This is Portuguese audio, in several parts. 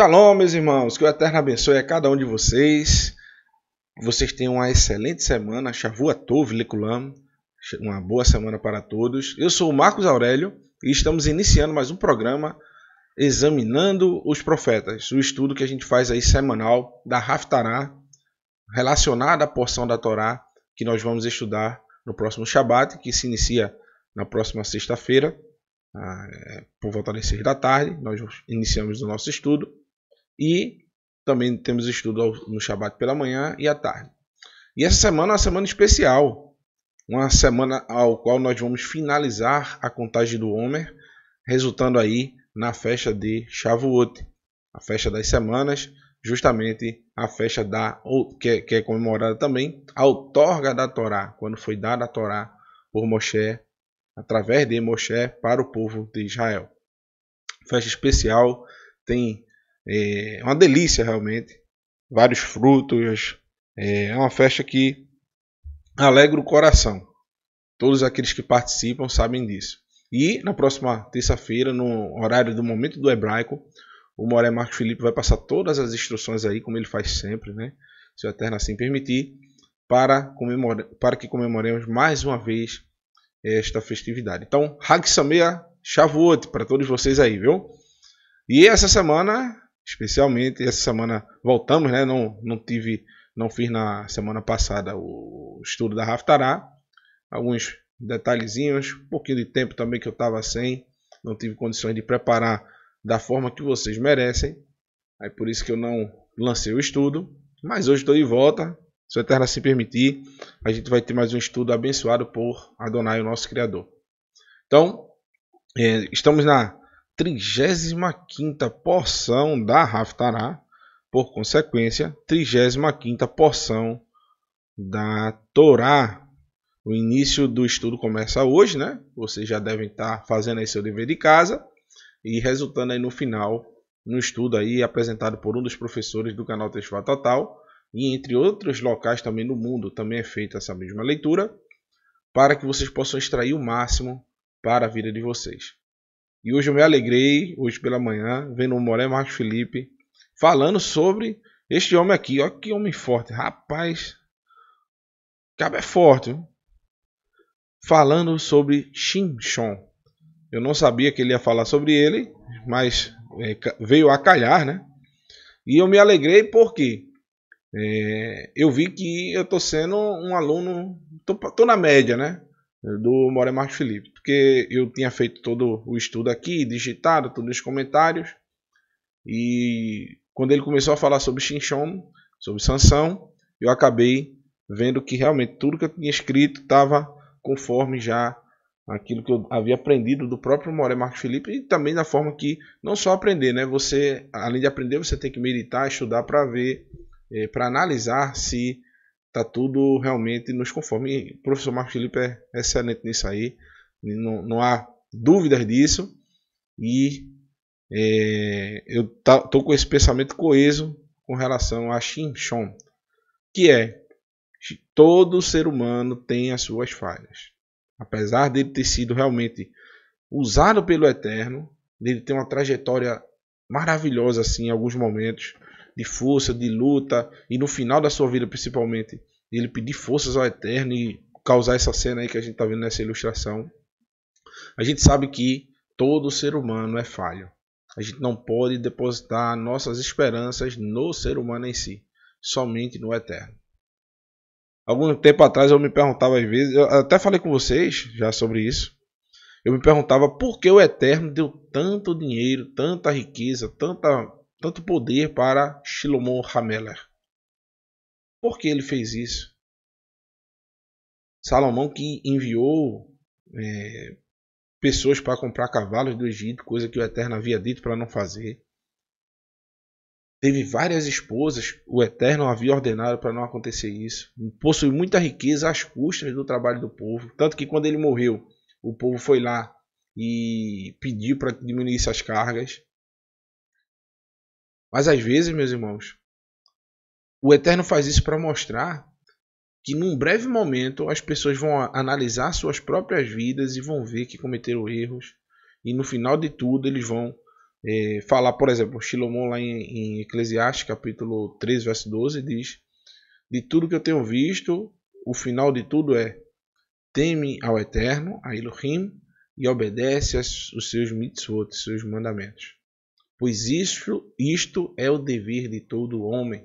Shalom, meus irmãos, que o Eterno abençoe a cada um de vocês. Vocês tenham uma excelente semana, Shavua Tov Lekulam, uma boa semana para todos. Eu sou o Marcos Aurélio e estamos iniciando mais um programa examinando os profetas, o estudo que a gente faz aí semanal da Haftarah, relacionada à porção da Torá que nós vamos estudar no próximo Shabat, que se inicia na próxima sexta-feira, ah, é, por volta das seis da tarde. Nós iniciamos o nosso estudo. E também temos estudo no Shabat pela manhã e à tarde. E essa semana é uma semana especial, uma semana ao qual nós vamos finalizar a contagem do Homer, resultando aí na festa de Shavuot, a festa das semanas, justamente a festa da que é, que é comemorada também a outorga da Torá, quando foi dada a Torá por Moshe, através de Moshe para o povo de Israel. Festa especial, tem é uma delícia realmente. Vários frutos. É, é uma festa que alegra o coração. Todos aqueles que participam sabem disso. E na próxima terça-feira, no horário do momento do hebraico, o Moré Marcos Felipe vai passar todas as instruções aí, como ele faz sempre, né? Se o Eterno assim permitir, para, comemora, para que comemoremos mais uma vez é, esta festividade. Então, Hag Samea Shavuot para todos vocês aí, viu? E essa semana especialmente. Essa semana voltamos, né? Não, não tive, não fiz na semana passada o estudo da Raftará. Alguns detalhezinhos, um pouquinho de tempo também que eu estava sem, não tive condições de preparar da forma que vocês merecem. Aí por isso que eu não lancei o estudo, mas hoje estou de volta. Se o Eterno se assim permitir, a gente vai ter mais um estudo abençoado por Adonai, o nosso Criador. Então, eh, estamos na 35ª porção da Haftarah, por consequência, 35ª porção da Torá. O início do estudo começa hoje, né? Vocês já devem estar fazendo aí seu dever de casa e resultando aí no final no estudo aí apresentado por um dos professores do canal Teixeira Total e entre outros locais também no mundo também é feita essa mesma leitura para que vocês possam extrair o máximo para a vida de vocês. E hoje eu me alegrei, hoje pela manhã, vendo o Moré Marcos Felipe falando sobre este homem aqui. Olha que homem forte, rapaz. Cabo é forte. Viu? Falando sobre Shinchon. Eu não sabia que ele ia falar sobre ele, mas é, veio a calhar, né? E eu me alegrei porque é, eu vi que eu tô sendo um aluno, tô, tô na média, né? Do Moré Marcos Felipe porque eu tinha feito todo o estudo aqui, digitado todos os comentários. E quando ele começou a falar sobre Xinchon, sobre Sansão, eu acabei vendo que realmente tudo que eu tinha escrito estava conforme já aquilo que eu havia aprendido do próprio Moré Marco Felipe e também da forma que não só aprender, né? Você, além de aprender, você tem que meditar, estudar para ver, é, para analisar se está tudo realmente nos conforme. E o professor Marco Felipe é excelente nisso aí não, não há dúvidas disso. E é, eu tá, tô com esse pensamento coeso com relação a Shinshon, que é todo ser humano tem as suas falhas. Apesar dele ter sido realmente usado pelo Eterno, dele ter uma trajetória maravilhosa assim em alguns momentos de força, de luta e no final da sua vida principalmente, ele pedir forças ao Eterno e causar essa cena aí que a gente está vendo nessa ilustração. A gente sabe que todo ser humano é falho. A gente não pode depositar nossas esperanças no ser humano em si, somente no eterno. Algum tempo atrás eu me perguntava às vezes, eu até falei com vocês já sobre isso. Eu me perguntava por que o Eterno deu tanto dinheiro, tanta riqueza, tanta, tanto poder para Shlomo Hameler. Por que ele fez isso? Salomão que enviou é, pessoas para comprar cavalos do Egito, coisa que o Eterno havia dito para não fazer. Teve várias esposas, o Eterno havia ordenado para não acontecer isso. Possui muita riqueza às custas do trabalho do povo. Tanto que quando ele morreu, o povo foi lá e pediu para diminuir as cargas. Mas às vezes, meus irmãos, o Eterno faz isso para mostrar que num breve momento as pessoas vão analisar suas próprias vidas e vão ver que cometeram erros e no final de tudo eles vão é, falar, por exemplo, Shilomon lá em, em Eclesiastes capítulo 3 verso 12 diz de tudo que eu tenho visto, o final de tudo é teme ao Eterno, a Elohim, e obedece os seus mitzvot, seus mandamentos. Pois isto isto é o dever de todo homem.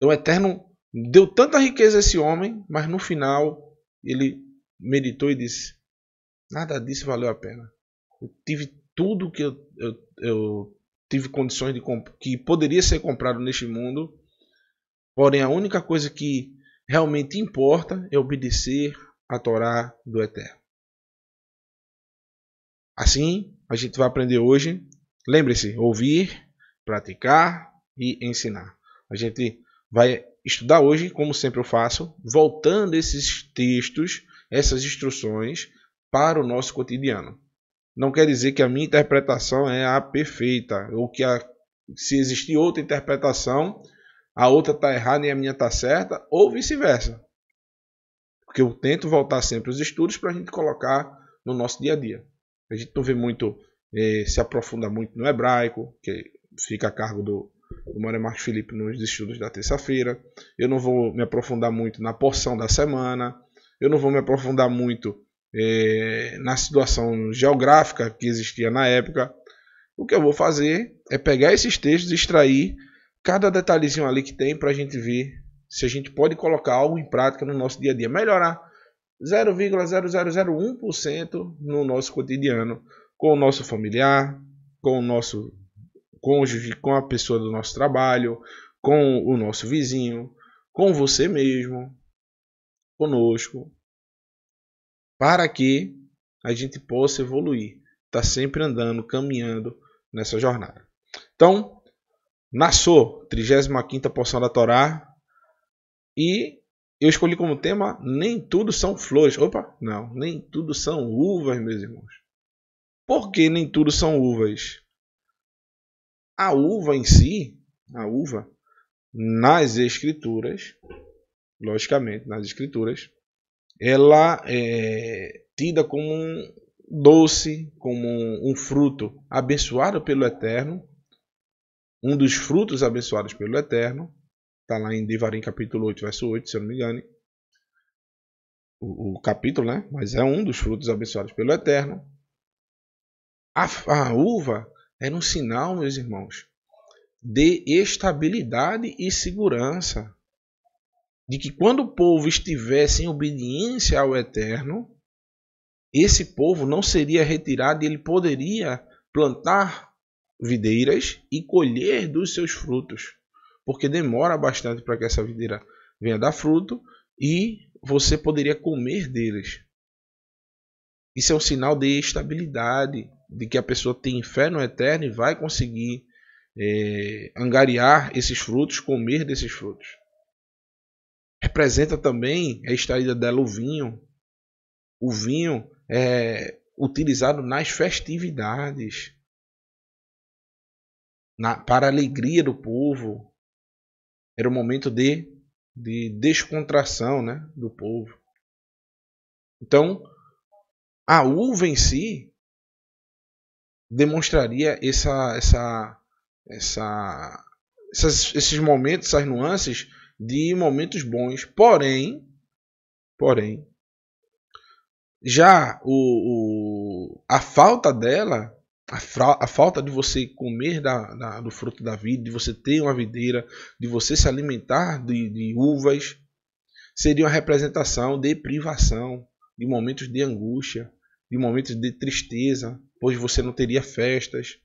Então, o Eterno Deu tanta riqueza a esse homem, mas no final ele meditou e disse: Nada disso valeu a pena. Eu tive tudo que eu, eu, eu tive condições de que poderia ser comprado neste mundo, porém a única coisa que realmente importa é obedecer a Torá do Eterno. Assim, a gente vai aprender hoje. Lembre-se, ouvir, praticar e ensinar. A gente vai estudar hoje, como sempre eu faço, voltando esses textos, essas instruções para o nosso cotidiano. Não quer dizer que a minha interpretação é a perfeita, ou que a, se existir outra interpretação, a outra está errada e a minha está certa, ou vice-versa. Porque eu tento voltar sempre os estudos para a gente colocar no nosso dia a dia. A gente não vê muito, eh, se aprofunda muito no hebraico, que fica a cargo do, o Mário Marcos Felipe nos estudos da terça-feira. Eu não vou me aprofundar muito na porção da semana. Eu não vou me aprofundar muito é, na situação geográfica que existia na época. O que eu vou fazer é pegar esses textos e extrair cada detalhezinho ali que tem para a gente ver se a gente pode colocar algo em prática no nosso dia a dia. Melhorar 0,0001% no nosso cotidiano, com o nosso familiar, com o nosso cônjuge, com a pessoa do nosso trabalho, com o nosso vizinho, com você mesmo, conosco, para que a gente possa evoluir, tá sempre andando, caminhando nessa jornada. Então, a 35ª porção da Torá, e eu escolhi como tema nem tudo são flores. Opa, não, nem tudo são uvas, meus irmãos. Por que nem tudo são uvas? a uva em si, a uva, nas escrituras, logicamente, nas escrituras, ela é tida como um doce, como um fruto abençoado pelo Eterno, um dos frutos abençoados pelo Eterno, está lá em Devarim capítulo 8, verso 8, se eu não me engano, o, o capítulo, né? Mas é um dos frutos abençoados pelo Eterno. A, a uva era é um sinal, meus irmãos, de estabilidade e segurança. De que quando o povo estivesse em obediência ao Eterno, esse povo não seria retirado e ele poderia plantar videiras e colher dos seus frutos. Porque demora bastante para que essa videira venha dar fruto e você poderia comer deles. Isso é um sinal de estabilidade, de que a pessoa tem fé no eterno e vai conseguir é, angariar esses frutos, comer desses frutos. Representa também a extraída dela o vinho. O vinho é utilizado nas festividades, na, para a alegria do povo. Era o momento de, de descontração né, do povo. Então, a uva em si demonstraria essa, essa, essa, essas, esses momentos, essas nuances de momentos bons. Porém, porém, já o, o a falta dela, a, fra, a, falta de você comer da, da, do fruto da vida, de você ter uma videira, de você se alimentar de, de uvas, seria uma representação de privação, de momentos de angústia, de momentos de tristeza, pois você não teria festas,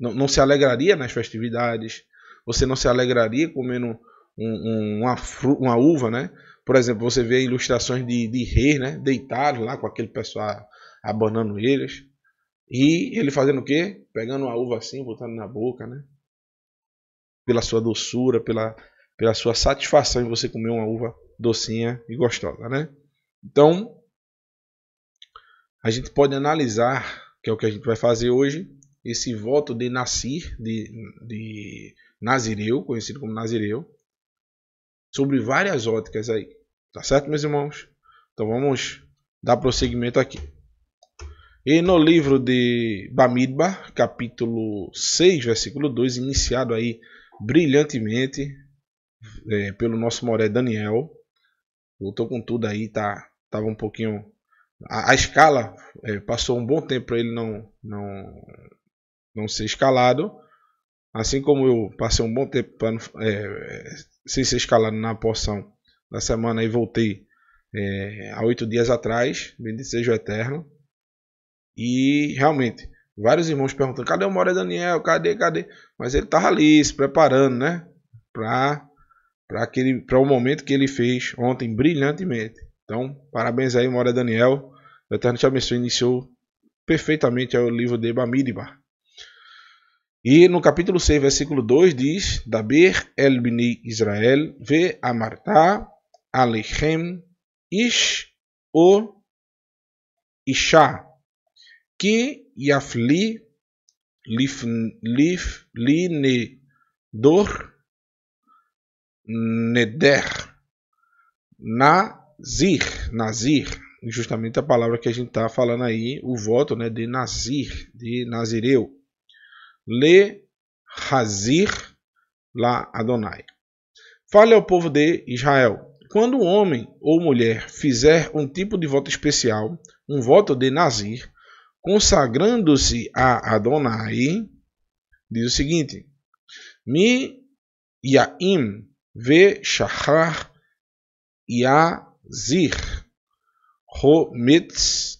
não, não se alegraria nas festividades, você não se alegraria comendo um, um, uma, uma, uva, né? Por exemplo, você vê ilustrações de, de reis, né? Deitados lá com aquele pessoal abanando eles. E ele fazendo o quê? Pegando uma uva assim, botando na boca, né? Pela sua doçura, pela, pela sua satisfação em você comer uma uva docinha e gostosa, né? Então, a gente pode analisar que é o que a gente vai fazer hoje, esse voto de Nasir, de, de Nazireu, conhecido como Nazireu, sobre várias óticas aí. Tá certo, meus irmãos? Então vamos dar prosseguimento aqui. E no livro de Bamidbar, capítulo 6, versículo 2, iniciado aí brilhantemente é, pelo nosso Moré Daniel, voltou com tudo aí, tá, tava um pouquinho a, a escala é, passou um bom tempo para ele não, não, não ser escalado. Assim como eu passei um bom tempo pra, é, sem ser escalado na porção da semana e voltei é, há oito dias atrás, bendito seja o Eterno. E realmente, vários irmãos perguntando: cadê o More Daniel? Cadê, cadê? Mas ele estava ali se preparando, né? Para para aquele para o momento que ele fez ontem brilhantemente. Então, parabéns aí, Mora Daniel. O Eterno te abençoe. Iniciou perfeitamente o livro de Bamidbar. E no capítulo 6, versículo 2 diz: Daber el bini Israel ve amartá alechem ish o isha ki yafli dor neder na Zir, Nazir, justamente a palavra que a gente está falando aí, o voto né, de Nazir, de Nazireu. Le Hazir La Adonai. Fale ao povo de Israel: quando um homem ou mulher fizer um tipo de voto especial, um voto de Nazir, consagrando-se a Adonai, diz o seguinte: Mi Yaim Ve Shachar yah Zir, Hometz,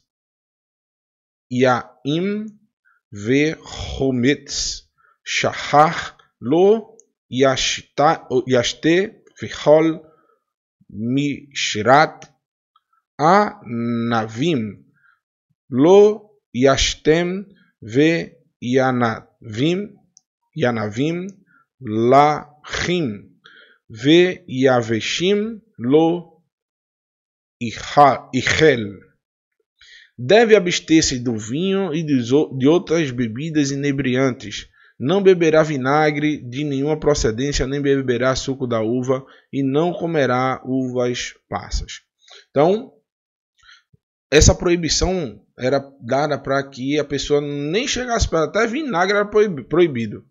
Yaim, Vehometz, Shahar, Lo, Yashte, Vihol, Mishrat, navim, Lo, Yashtem, Ve, Yanavim, Yanavim, Lachim, Ve, Yaveshim, Lo, e Hel. Deve abster-se do vinho e de outras bebidas inebriantes. Não beberá vinagre de nenhuma procedência, nem beberá suco da uva, e não comerá uvas passas. Então, essa proibição era dada para que a pessoa nem chegasse para até vinagre era proibido.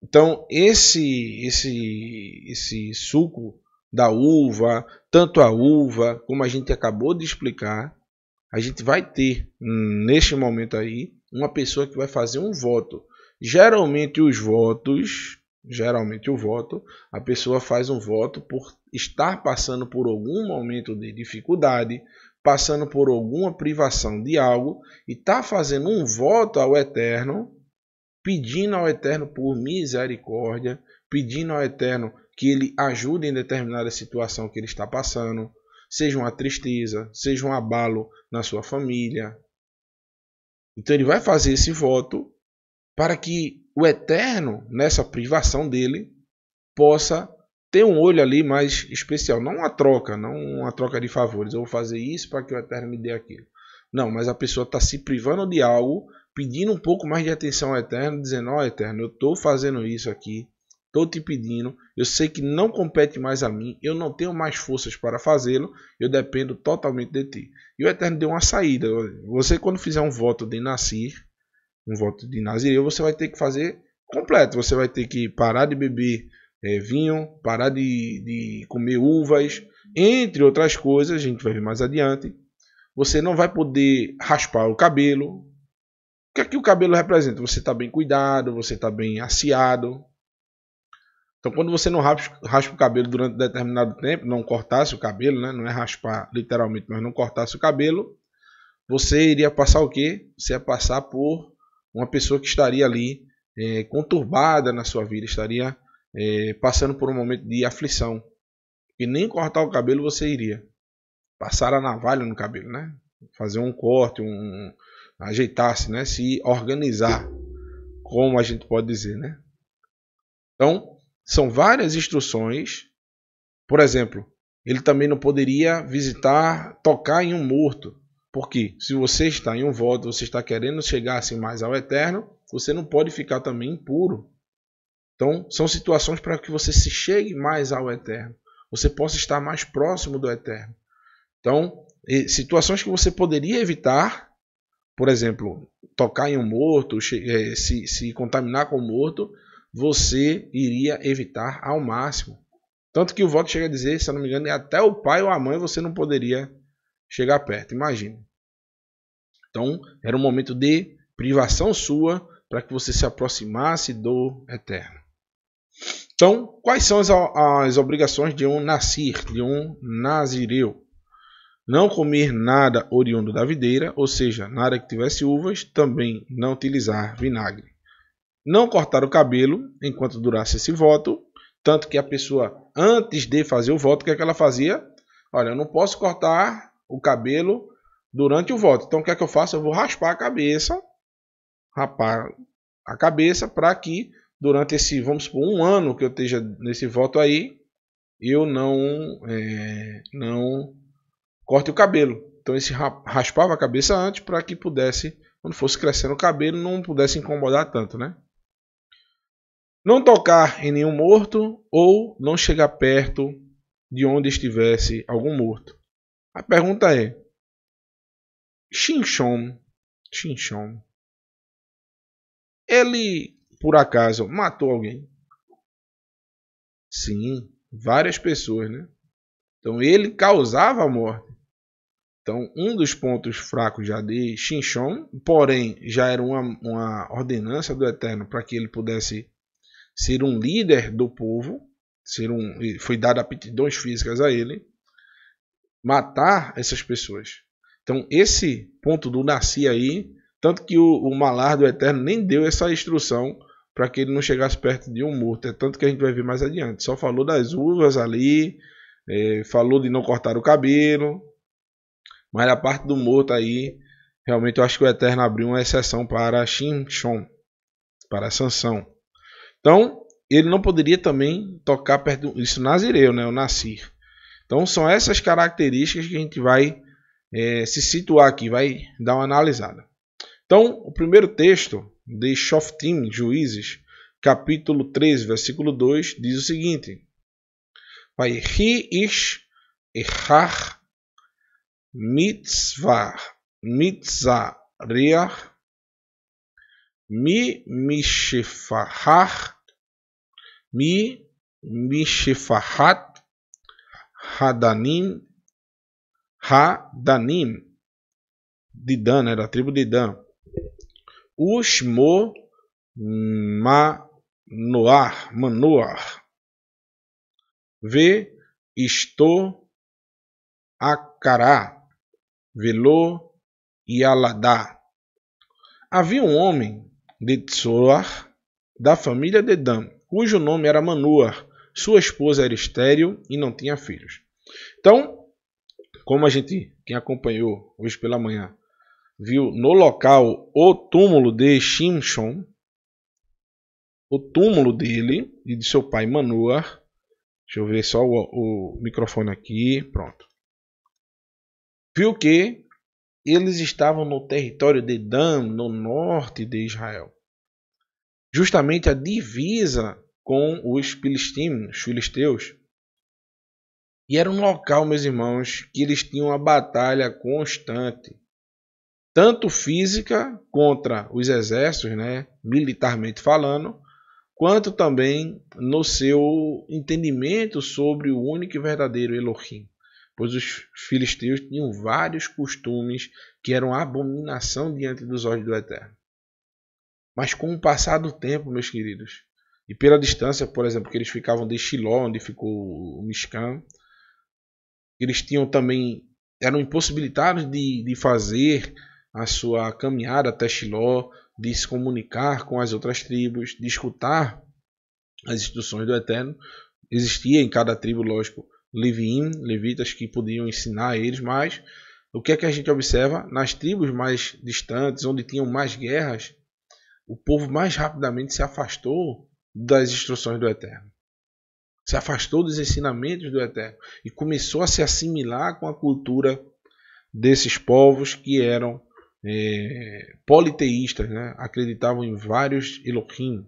Então, esse, esse, esse suco da uva, tanto a uva como a gente acabou de explicar, a gente vai ter hum, neste momento aí uma pessoa que vai fazer um voto. Geralmente os votos, geralmente o voto, a pessoa faz um voto por estar passando por algum momento de dificuldade, passando por alguma privação de algo e está fazendo um voto ao Eterno, pedindo ao Eterno por misericórdia, pedindo ao Eterno que ele ajude em determinada situação que ele está passando, seja uma tristeza, seja um abalo na sua família. Então ele vai fazer esse voto para que o Eterno, nessa privação dele, possa ter um olho ali mais especial. Não uma troca, não uma troca de favores. Eu vou fazer isso para que o Eterno me dê aquilo. Não, mas a pessoa está se privando de algo, pedindo um pouco mais de atenção ao Eterno, dizendo: Ó oh, Eterno, eu estou fazendo isso aqui Estou te pedindo, eu sei que não compete mais a mim, eu não tenho mais forças para fazê-lo, eu dependo totalmente de ti. E o Eterno deu uma saída. Você, quando fizer um voto de Nasir, um voto de Nazireu, você vai ter que fazer completo. Você vai ter que parar de beber é, vinho, parar de, de comer uvas, entre outras coisas, a gente vai ver mais adiante. Você não vai poder raspar o cabelo. O que é que o cabelo representa? Você está bem cuidado, você está bem assiado. Então, quando você não raspa, raspa, o cabelo durante determinado tempo, não cortasse o cabelo, né? Não é raspar literalmente, mas não cortasse o cabelo, você iria passar o quê? Você ia passar por uma pessoa que estaria ali é, conturbada na sua vida, estaria é, passando por um momento de aflição. E nem cortar o cabelo você iria. Passar a navalha no cabelo, né? Fazer um corte, um, ajeitar-se, né? Se organizar, como a gente pode dizer, né? Então, são várias instruções. Por exemplo, ele também não poderia visitar, tocar em um morto. Porque se você está em um voto, você está querendo chegar assim mais ao eterno, você não pode ficar também impuro. Então, são situações para que você se chegue mais ao eterno. Você possa estar mais próximo do eterno. Então, situações que você poderia evitar, por exemplo, tocar em um morto, eh, se, se contaminar com o um morto, você iria evitar ao máximo. Tanto que o voto chega a dizer, se eu não me engano, é até o pai ou a mãe você não poderia chegar perto. Imagina. Então, era um momento de privação sua para que você se aproximasse do eterno. Então, quais são as, as obrigações de um nascir, de um nazireu? Não comer nada oriundo da videira, ou seja, nada que tivesse uvas, também não utilizar vinagre não cortar o cabelo enquanto durasse esse voto, tanto que a pessoa, antes de fazer o voto, o que, é que ela fazia? Olha, eu não posso cortar o cabelo durante o voto. Então, o que é que eu faço? Eu vou raspar a cabeça, rapar a cabeça, para que durante esse, vamos supor, um ano que eu esteja nesse voto aí, eu não, é, não corte o cabelo. Então, esse raspava a cabeça antes para que pudesse, quando fosse crescendo o cabelo, não pudesse incomodar tanto, né? Não tocar em nenhum morto ou não chegar perto de onde estivesse algum morto. A pergunta é: Shinshon, Shinshon, ele por acaso matou alguém? Sim, várias pessoas, né? Então ele causava a morte. Então, um dos pontos fracos já de Shinshon, porém, já era uma, uma ordenança do Eterno para que ele pudesse ser um líder do povo, ser um, foi dado aptidões físicas a ele, matar essas pessoas. Então, esse ponto do nasci aí, tanto que o, o do eterno nem deu essa instrução para que ele não chegasse perto de um morto. É tanto que a gente vai ver mais adiante. Só falou das uvas ali, é, falou de não cortar o cabelo, mas a parte do morto aí, realmente eu acho que o Eterno abriu uma exceção para Shinshon, para Sansão. Então, ele não poderia também tocar perto do, isso Nazireu, né, o Nasir. Então, são essas características que a gente vai é, se situar aqui, vai dar uma analisada. Então, o primeiro texto de Shoftim, Juízes, capítulo 13, versículo 2, diz o seguinte: Vai ri ish echar mitzvah mitzariah Mi Mishifahar, Mi Mishifahat, Hadanim, Hadanim, de Dan, era né, a tribo de Dan. Ushmo Manoar, Manoar. Ve Estou Acará, velou e Aladá. Havia um homem de Tsoar, da família de Dan, cujo nome era Manuar. Sua esposa era estéril e não tinha filhos. Então, como a gente, quem acompanhou hoje pela manhã, viu no local o túmulo de Shimshon, o túmulo dele e de seu pai Manuar. Deixa eu ver só o, o microfone aqui, pronto. Viu que eles estavam no território de Dan, no norte de Israel. Justamente a divisa com os filisteus. E era um local, meus irmãos, que eles tinham uma batalha constante, tanto física contra os exércitos, né, militarmente falando, quanto também no seu entendimento sobre o único e verdadeiro Elohim pois os filisteus tinham vários costumes que eram abominação diante dos olhos do Eterno. Mas com o passar do tempo, meus queridos, e pela distância, por exemplo, que eles ficavam de Shiló, onde ficou o Mishkan, eles tinham também eram impossibilitados de, de fazer a sua caminhada até Shiló, de se comunicar com as outras tribos, de escutar as instruções do Eterno. Existia em cada tribo, lógico, Levim, levitas que podiam ensinar a eles, mas o que é que a gente observa? Nas tribos mais distantes, onde tinham mais guerras, o povo mais rapidamente se afastou das instruções do Eterno. Se afastou dos ensinamentos do Eterno e começou a se assimilar com a cultura desses povos que eram é, politeístas, né? acreditavam em vários Elohim.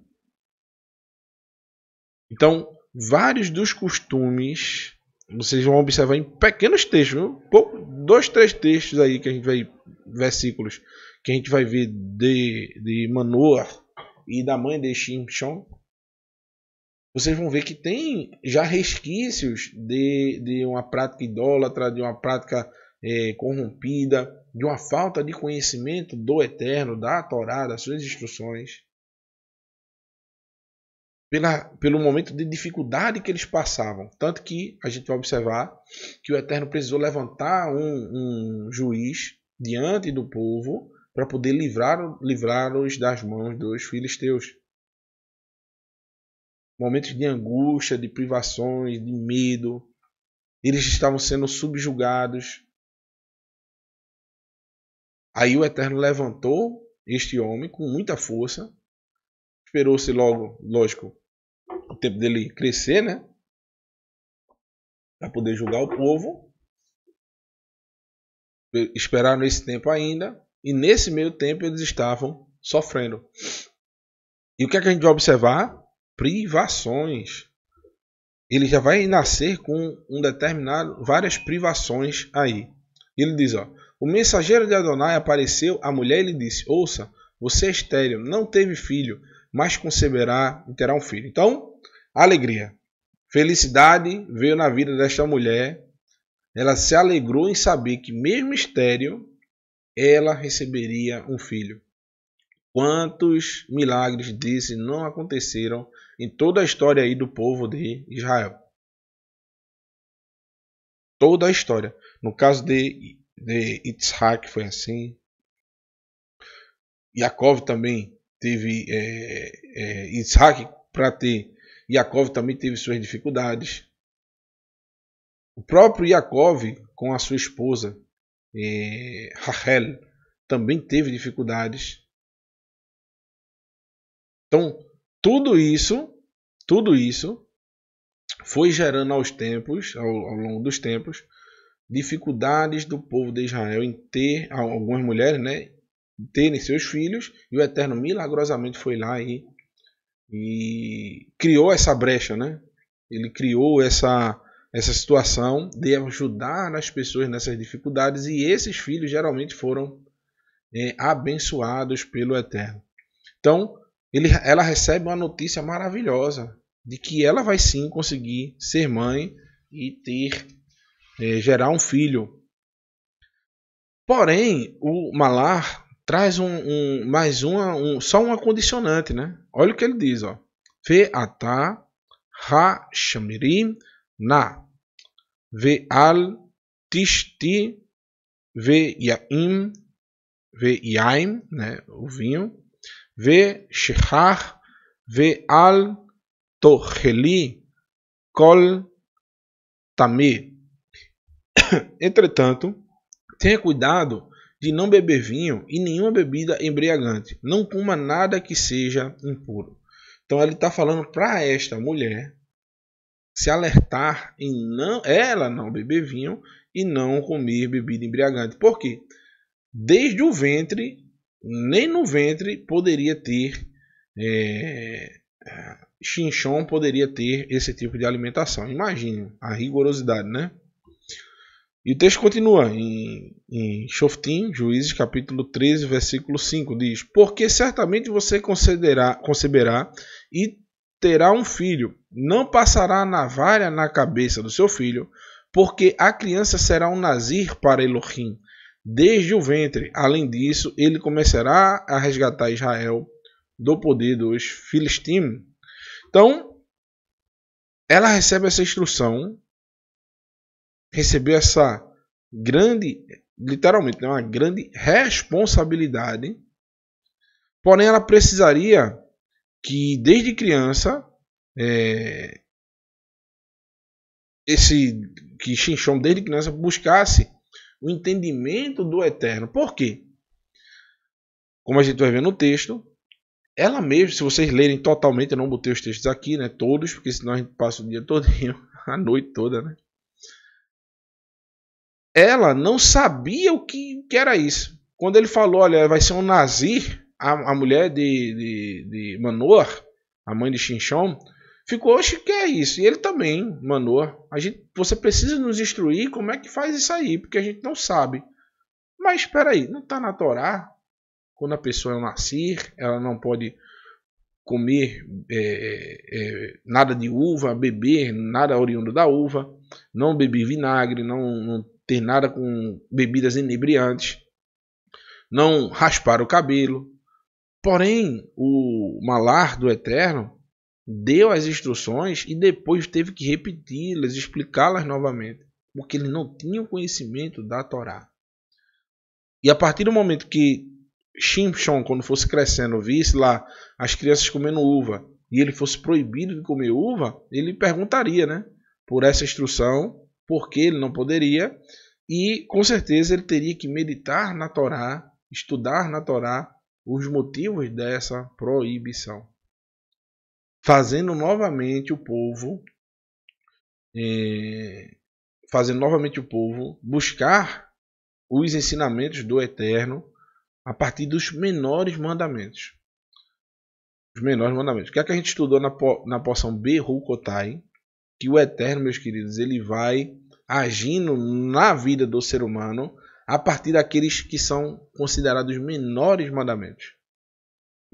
Então, vários dos costumes vocês vão observar em pequenos textos, pouco dois, três textos aí que a gente vai versículos que a gente vai ver de, de Manoa e da mãe de Shimshon, vocês vão ver que tem já resquícios de, de uma prática idólatra, de uma prática é, corrompida, de uma falta de conhecimento do Eterno, da Torá, das suas instruções pela, pelo momento de dificuldade que eles passavam. Tanto que a gente vai observar que o Eterno precisou levantar um, um juiz diante do povo para poder livrar, livrá-los das mãos dos filisteus. Momentos de angústia, de privações, de medo. Eles estavam sendo subjugados. Aí o Eterno levantou este homem com muita força. Esperou-se logo, lógico, tempo dele crescer, né? Para poder julgar o povo. Esperaram esse tempo ainda. E nesse meio tempo eles estavam sofrendo. E o que, é que a gente vai observar? Privações. Ele já vai nascer com um determinado, várias privações aí. Ele diz, ó, o mensageiro de Adonai apareceu A mulher lhe disse: Ouça, você é estéreo, não teve filho, mas conceberá e terá um filho. Então, Alegria. Felicidade veio na vida desta mulher. Ela se alegrou em saber que, mesmo estéreo, ela receberia um filho. Quantos milagres disse não aconteceram em toda a história aí do povo de Israel? Toda a história. No caso de, de Itzhak foi assim. Yaakov também teve é, é Isaac para ter Yaakov também teve suas dificuldades. O próprio Yaakov, com a sua esposa, eh, Rachel, também teve dificuldades. Então, tudo isso, tudo isso foi gerando aos tempos, ao, ao longo dos tempos, dificuldades do povo de Israel em ter algumas mulheres, né, terem seus filhos, e o Eterno milagrosamente foi lá e e criou essa brecha, né? Ele criou essa essa situação de ajudar as pessoas nessas dificuldades e esses filhos geralmente foram é, abençoados pelo Eterno. Então, ele, ela recebe uma notícia maravilhosa de que ela vai sim conseguir ser mãe e ter é, gerar um filho. Porém, o Malar traz um, um mais uma um, só uma condicionante, né? Olha o que ele diz, ó. Fe'atá ha-shamirim na ve'al tishti ve yaim, né, o vinho, ve ve'al toreli kol tamir. Entretanto, tenha cuidado de não beber vinho e nenhuma bebida embriagante. Não coma nada que seja impuro. Então ele está falando para esta mulher se alertar em não ela não beber vinho e não comer bebida embriagante. Por quê? Desde o ventre, nem no ventre poderia ter é, é poderia ter esse tipo de alimentação. Imagine a rigorosidade, né? E o texto continua em, em Shoftim, Juízes, capítulo 13, versículo 5, diz: Porque certamente você concederá, conceberá e terá um filho, não passará a navalha na cabeça do seu filho, porque a criança será um nazir para Elohim, desde o ventre. Além disso, ele começará a resgatar Israel do poder dos filisteus. Então, ela recebe essa instrução recebeu essa grande, literalmente, né, uma grande responsabilidade. Porém, ela precisaria que, desde criança, é, esse que Xinchon, desde criança, buscasse o entendimento do eterno. Por quê? Como a gente vai ver no texto, ela mesma, se vocês lerem totalmente, eu não botei os textos aqui, né? Todos, porque senão a gente passa o dia todo, a noite toda, né? ela não sabia o que, que era isso. Quando ele falou, olha, vai ser um nazir, a, a mulher de, de, de Manoa, a mãe de Xinchon, ficou, oxe, que é isso? E ele também, Manoa, a gente, você precisa nos instruir como é que faz isso aí, porque a gente não sabe. Mas espera aí, não está na Torá? Quando a pessoa é nascer, ela não pode comer é, é, é, nada de uva, beber nada oriundo da uva, não beber vinagre, não, não ter nada com bebidas inebriantes, não raspar o cabelo. Porém, o Malar do Eterno deu as instruções e depois teve que repeti-las, explicá-las novamente, porque ele não tinha o conhecimento da Torá. E a partir do momento que Shimshon, quando fosse crescendo, visse lá as crianças comendo uva e ele fosse proibido de comer uva, ele perguntaria, né? Por essa instrução, porque ele não poderia, e com certeza ele teria que meditar na Torá, estudar na Torá os motivos dessa proibição, fazendo novamente o povo, é, fazendo novamente o povo buscar os ensinamentos do Eterno a partir dos menores mandamentos. Os menores mandamentos. O que é que a gente estudou na, po, na porção Que o Eterno, meus queridos, ele vai agindo na vida do ser humano a partir daqueles que são considerados menores mandamentos.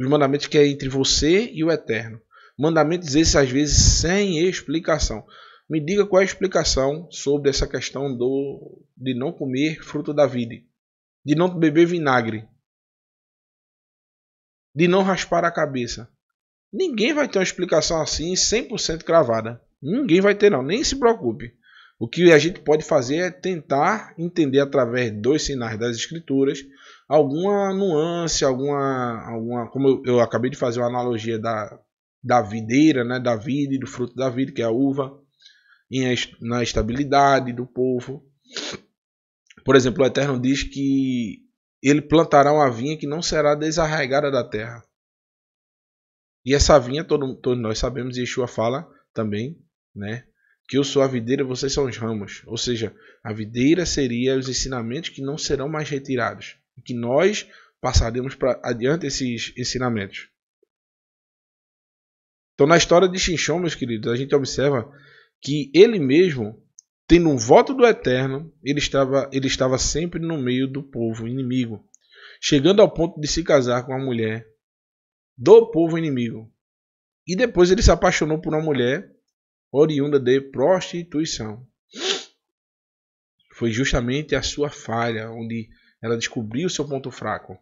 Os mandamentos que é entre você e o eterno. Mandamentos esses às vezes sem explicação. Me diga qual é a explicação sobre essa questão do de não comer fruto da vida, de não beber vinagre, de não raspar a cabeça. Ninguém vai ter uma explicação assim 100% cravada. Ninguém vai ter não, nem se preocupe. O que a gente pode fazer é tentar entender através dos sinais das escrituras alguma nuance, alguma, alguma como eu, eu acabei de fazer uma analogia da, da videira, né, da vide, do fruto da vide, que é a uva, em, na estabilidade do povo. Por exemplo, o Eterno diz que ele plantará uma vinha que não será desarraigada da terra. E essa vinha, todos todo nós sabemos, Yeshua fala também, né? que eu sou a videira, vocês são os ramos. Ou seja, a videira seria os ensinamentos que não serão mais retirados, que nós passaremos para adiante esses ensinamentos. Então, na história de Xinchon, meus queridos, a gente observa que ele mesmo, tendo um voto do Eterno, ele estava, ele estava sempre no meio do povo inimigo, chegando ao ponto de se casar com a mulher do povo inimigo. E depois ele se apaixonou por uma mulher oriunda de prostituição. Foi justamente a sua falha onde ela descobriu seu ponto fraco.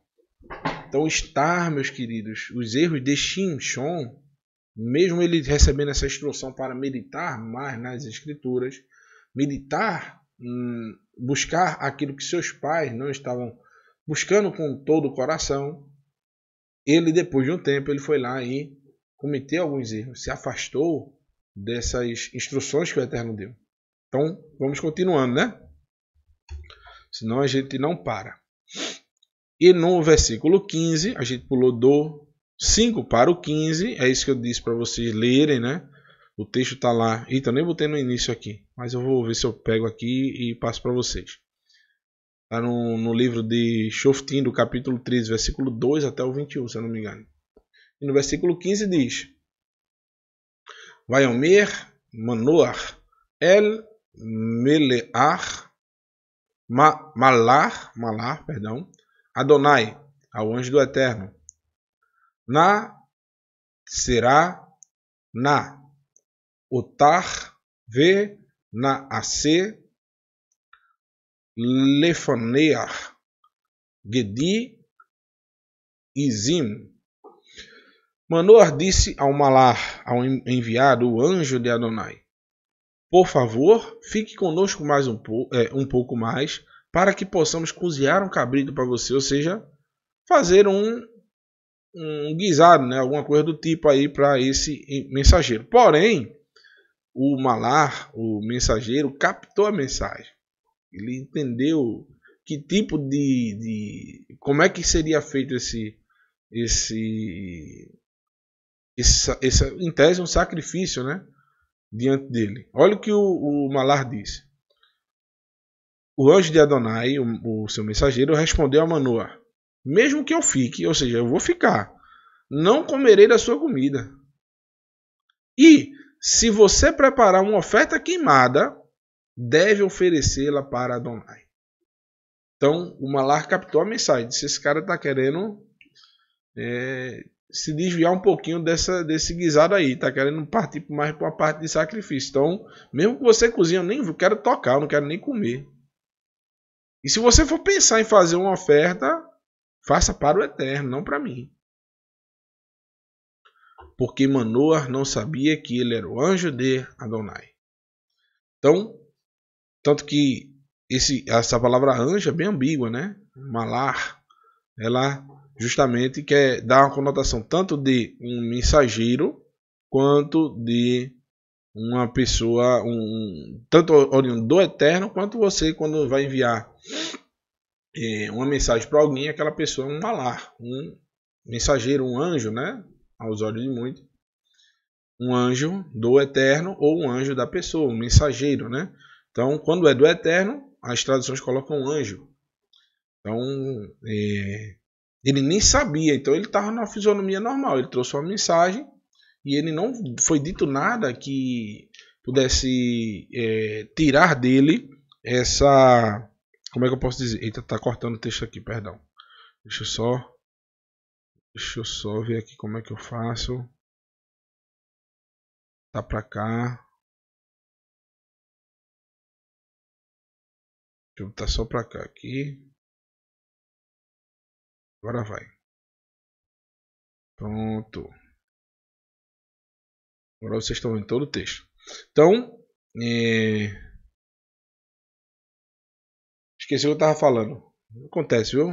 Então, estar, meus queridos, os erros de Shimshon, mesmo ele recebendo essa instrução para meditar mais nas Escrituras, meditar, hum, buscar aquilo que seus pais não estavam buscando com todo o coração, ele depois de um tempo ele foi lá e cometeu alguns erros, se afastou dessas instruções que o Eterno deu. Então, vamos continuando, né? Senão a gente não para. E no versículo 15, a gente pulou do 5 para o 15, é isso que eu disse para vocês lerem, né? O texto está lá. Eita, nem botei no início aqui, mas eu vou ver se eu pego aqui e passo para vocês. Está no, no, livro de Shoftim, do capítulo 13, versículo 2 até o 21, se eu não me engano. E no versículo 15 diz: Vaiomer Manoar El melear, Ma, Malar, Malar, perdão, Adonai, ao anjo do Eterno. Na será na otar ve na ace lefanear gedi izim Manoar disse ao Malar, ao enviado, o anjo de Adonai: Por favor, fique conosco mais um, po é, um pouco mais, para que possamos cozinhar um cabrito para você, ou seja, fazer um, um guisado, né? alguma coisa do tipo aí para esse mensageiro. Porém, o Malar, o mensageiro, captou a mensagem. Ele entendeu que tipo de, de como é que seria feito esse esse esse, esse, em tese, é um sacrifício né, diante dele. Olha o que o, o Malar disse. O anjo de Adonai, o, o seu mensageiro, respondeu a Manoah: Mesmo que eu fique, ou seja, eu vou ficar, não comerei da sua comida. E, se você preparar uma oferta queimada, deve oferecê-la para Adonai. Então, o Malar captou a mensagem: disse, esse cara está querendo é, se desviar um pouquinho dessa, desse guisado aí, tá querendo partir mais para a parte de sacrifício. Então, mesmo que você cozinhe, eu nem quero tocar, eu não quero nem comer. E se você for pensar em fazer uma oferta, faça para o eterno, não para mim. Porque Manoah não sabia que ele era o anjo de Adonai. Então, tanto que esse, essa palavra anjo é bem ambígua, né? Malar, ela né, justamente quer é dar uma conotação tanto de um mensageiro quanto de uma pessoa, um, tanto oriundo do eterno quanto você quando vai enviar é, uma mensagem para alguém, aquela pessoa é um malar, um mensageiro, um anjo, né? Aos olhos de muitos, um anjo do eterno ou um anjo da pessoa, um mensageiro, né? Então, quando é do eterno, as traduções colocam anjo. Então, é, ele nem sabia, então ele estava numa fisionomia normal. Ele trouxe uma mensagem e ele não foi dito nada que pudesse é, tirar dele essa. Como é que eu posso dizer? Eita, tá cortando o texto aqui, perdão. Deixa eu só. Deixa eu só ver aqui como é que eu faço. Tá pra cá. Deixa eu botar só pra cá aqui. Agora vai. Pronto. Agora vocês estão vendo todo o texto. Então, é... esqueci o que eu estava falando. Acontece, viu?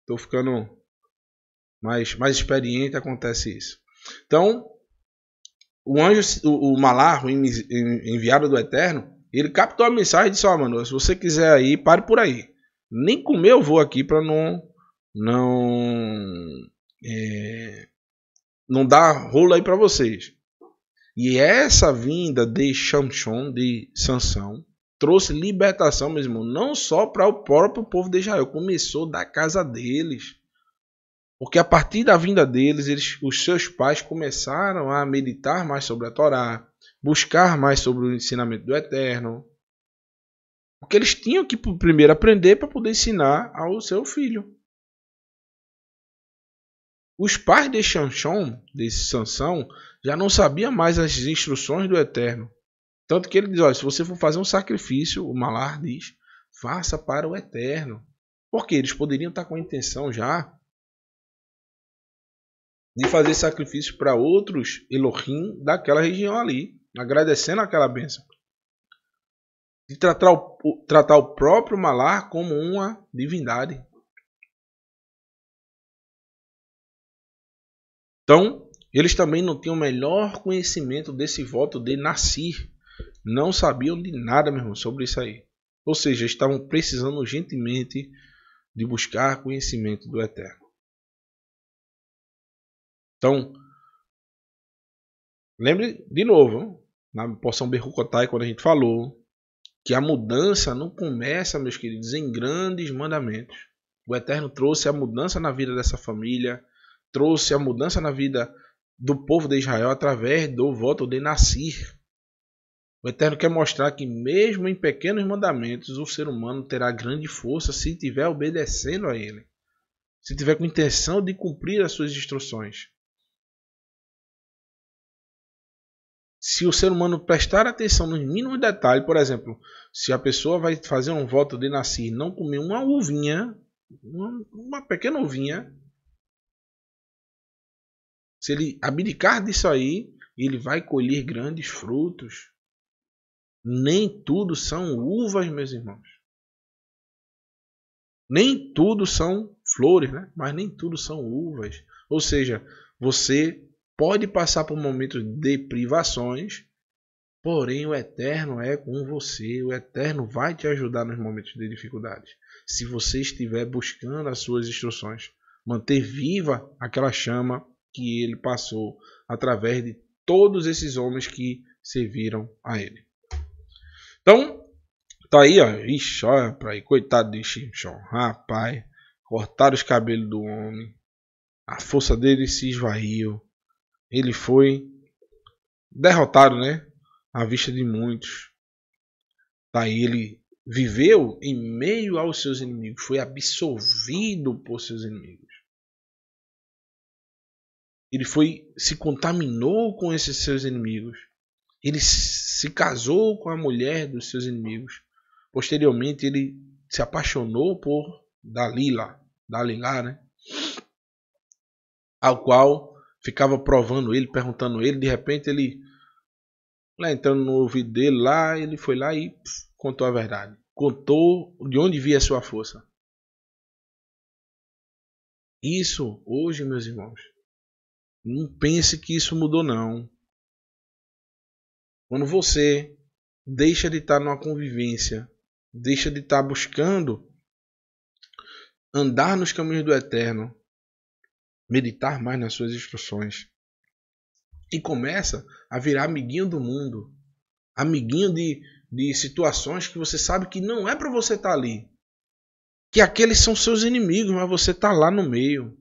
Estou ficando mais, mais experiente, acontece isso. Então, o anjo, o, o Malar, o enviado do Eterno, ele captou a mensagem e disse: Ó, oh, mano, se você quiser aí, pare por aí. Nem comer eu vou aqui para não não é, não dá rolo aí para vocês. E essa vinda de Shamshon, de Sansão, trouxe libertação, meu irmão, não só para o próprio povo de Israel, começou da casa deles. Porque a partir da vinda deles, eles, os seus pais começaram a meditar mais sobre a Torá, buscar mais sobre o ensinamento do Eterno. Porque eles tinham que primeiro aprender para poder ensinar ao seu filho. Os pais de Xanchon, de Sansão, já não sabiam mais as instruções do Eterno. Tanto que ele diz, olha, se você for fazer um sacrifício, o Malar diz, faça para o Eterno. Porque eles poderiam estar com a intenção já de fazer sacrifício para outros Elohim daquela região ali, agradecendo aquela bênção. De tratar o, tratar o próprio Malar como uma divindade. Então, eles também não tinham o melhor conhecimento desse voto de Nassir. Não sabiam de nada, meu irmão, sobre isso aí. Ou seja, estavam precisando urgentemente de buscar conhecimento do Eterno. Então, lembre de novo, na porção Berrucotai, quando a gente falou que a mudança não começa, meus queridos, em grandes mandamentos. O Eterno trouxe a mudança na vida dessa família, trouxe a mudança na vida do povo de Israel através do voto de Nassir. O Eterno quer mostrar que, mesmo em pequenos mandamentos, o ser humano terá grande força se estiver obedecendo a ele, se tiver com intenção de cumprir as suas instruções. Se o ser humano prestar atenção nos mínimos detalhes, por exemplo, se a pessoa vai fazer um voto de nascer e não comer uma uvinha, uma, uma pequena uvinha, se ele abdicar disso aí, ele vai colher grandes frutos. Nem tudo são uvas, meus irmãos. Nem tudo são flores, né? mas nem tudo são uvas. Ou seja, você pode passar por momentos de privações, porém o Eterno é com você. O Eterno vai te ajudar nos momentos de dificuldades. Se você estiver buscando as suas instruções, manter viva aquela chama que ele passou através de todos esses homens que serviram a ele. Então, tá aí, ó. Ixi, olha pra aí, coitado de Shimshon. Rapaz, cortaram os cabelos do homem. A força dele se esvaiu. Ele foi derrotado, né? À vista de muitos. Tá ele viveu em meio aos seus inimigos, foi absorvido por seus inimigos. Ele foi se contaminou com esses seus inimigos. Ele se casou com a mulher dos seus inimigos. Posteriormente, ele se apaixonou por Dalila, Dalila, né? Ao qual ficava provando ele, perguntando ele. De repente, ele lá entrando no ouvido dele lá, ele foi lá e pff, contou a verdade. Contou de onde via a sua força. Isso hoje, meus irmãos, não pense que isso mudou, não. Quando você deixa de estar tá numa convivência, deixa de estar tá buscando andar nos caminhos do eterno, meditar mais nas suas instruções e começa a virar amiguinho do mundo, amiguinho de, de situações que você sabe que não é para você estar tá ali, que aqueles são seus inimigos, mas você está lá no meio.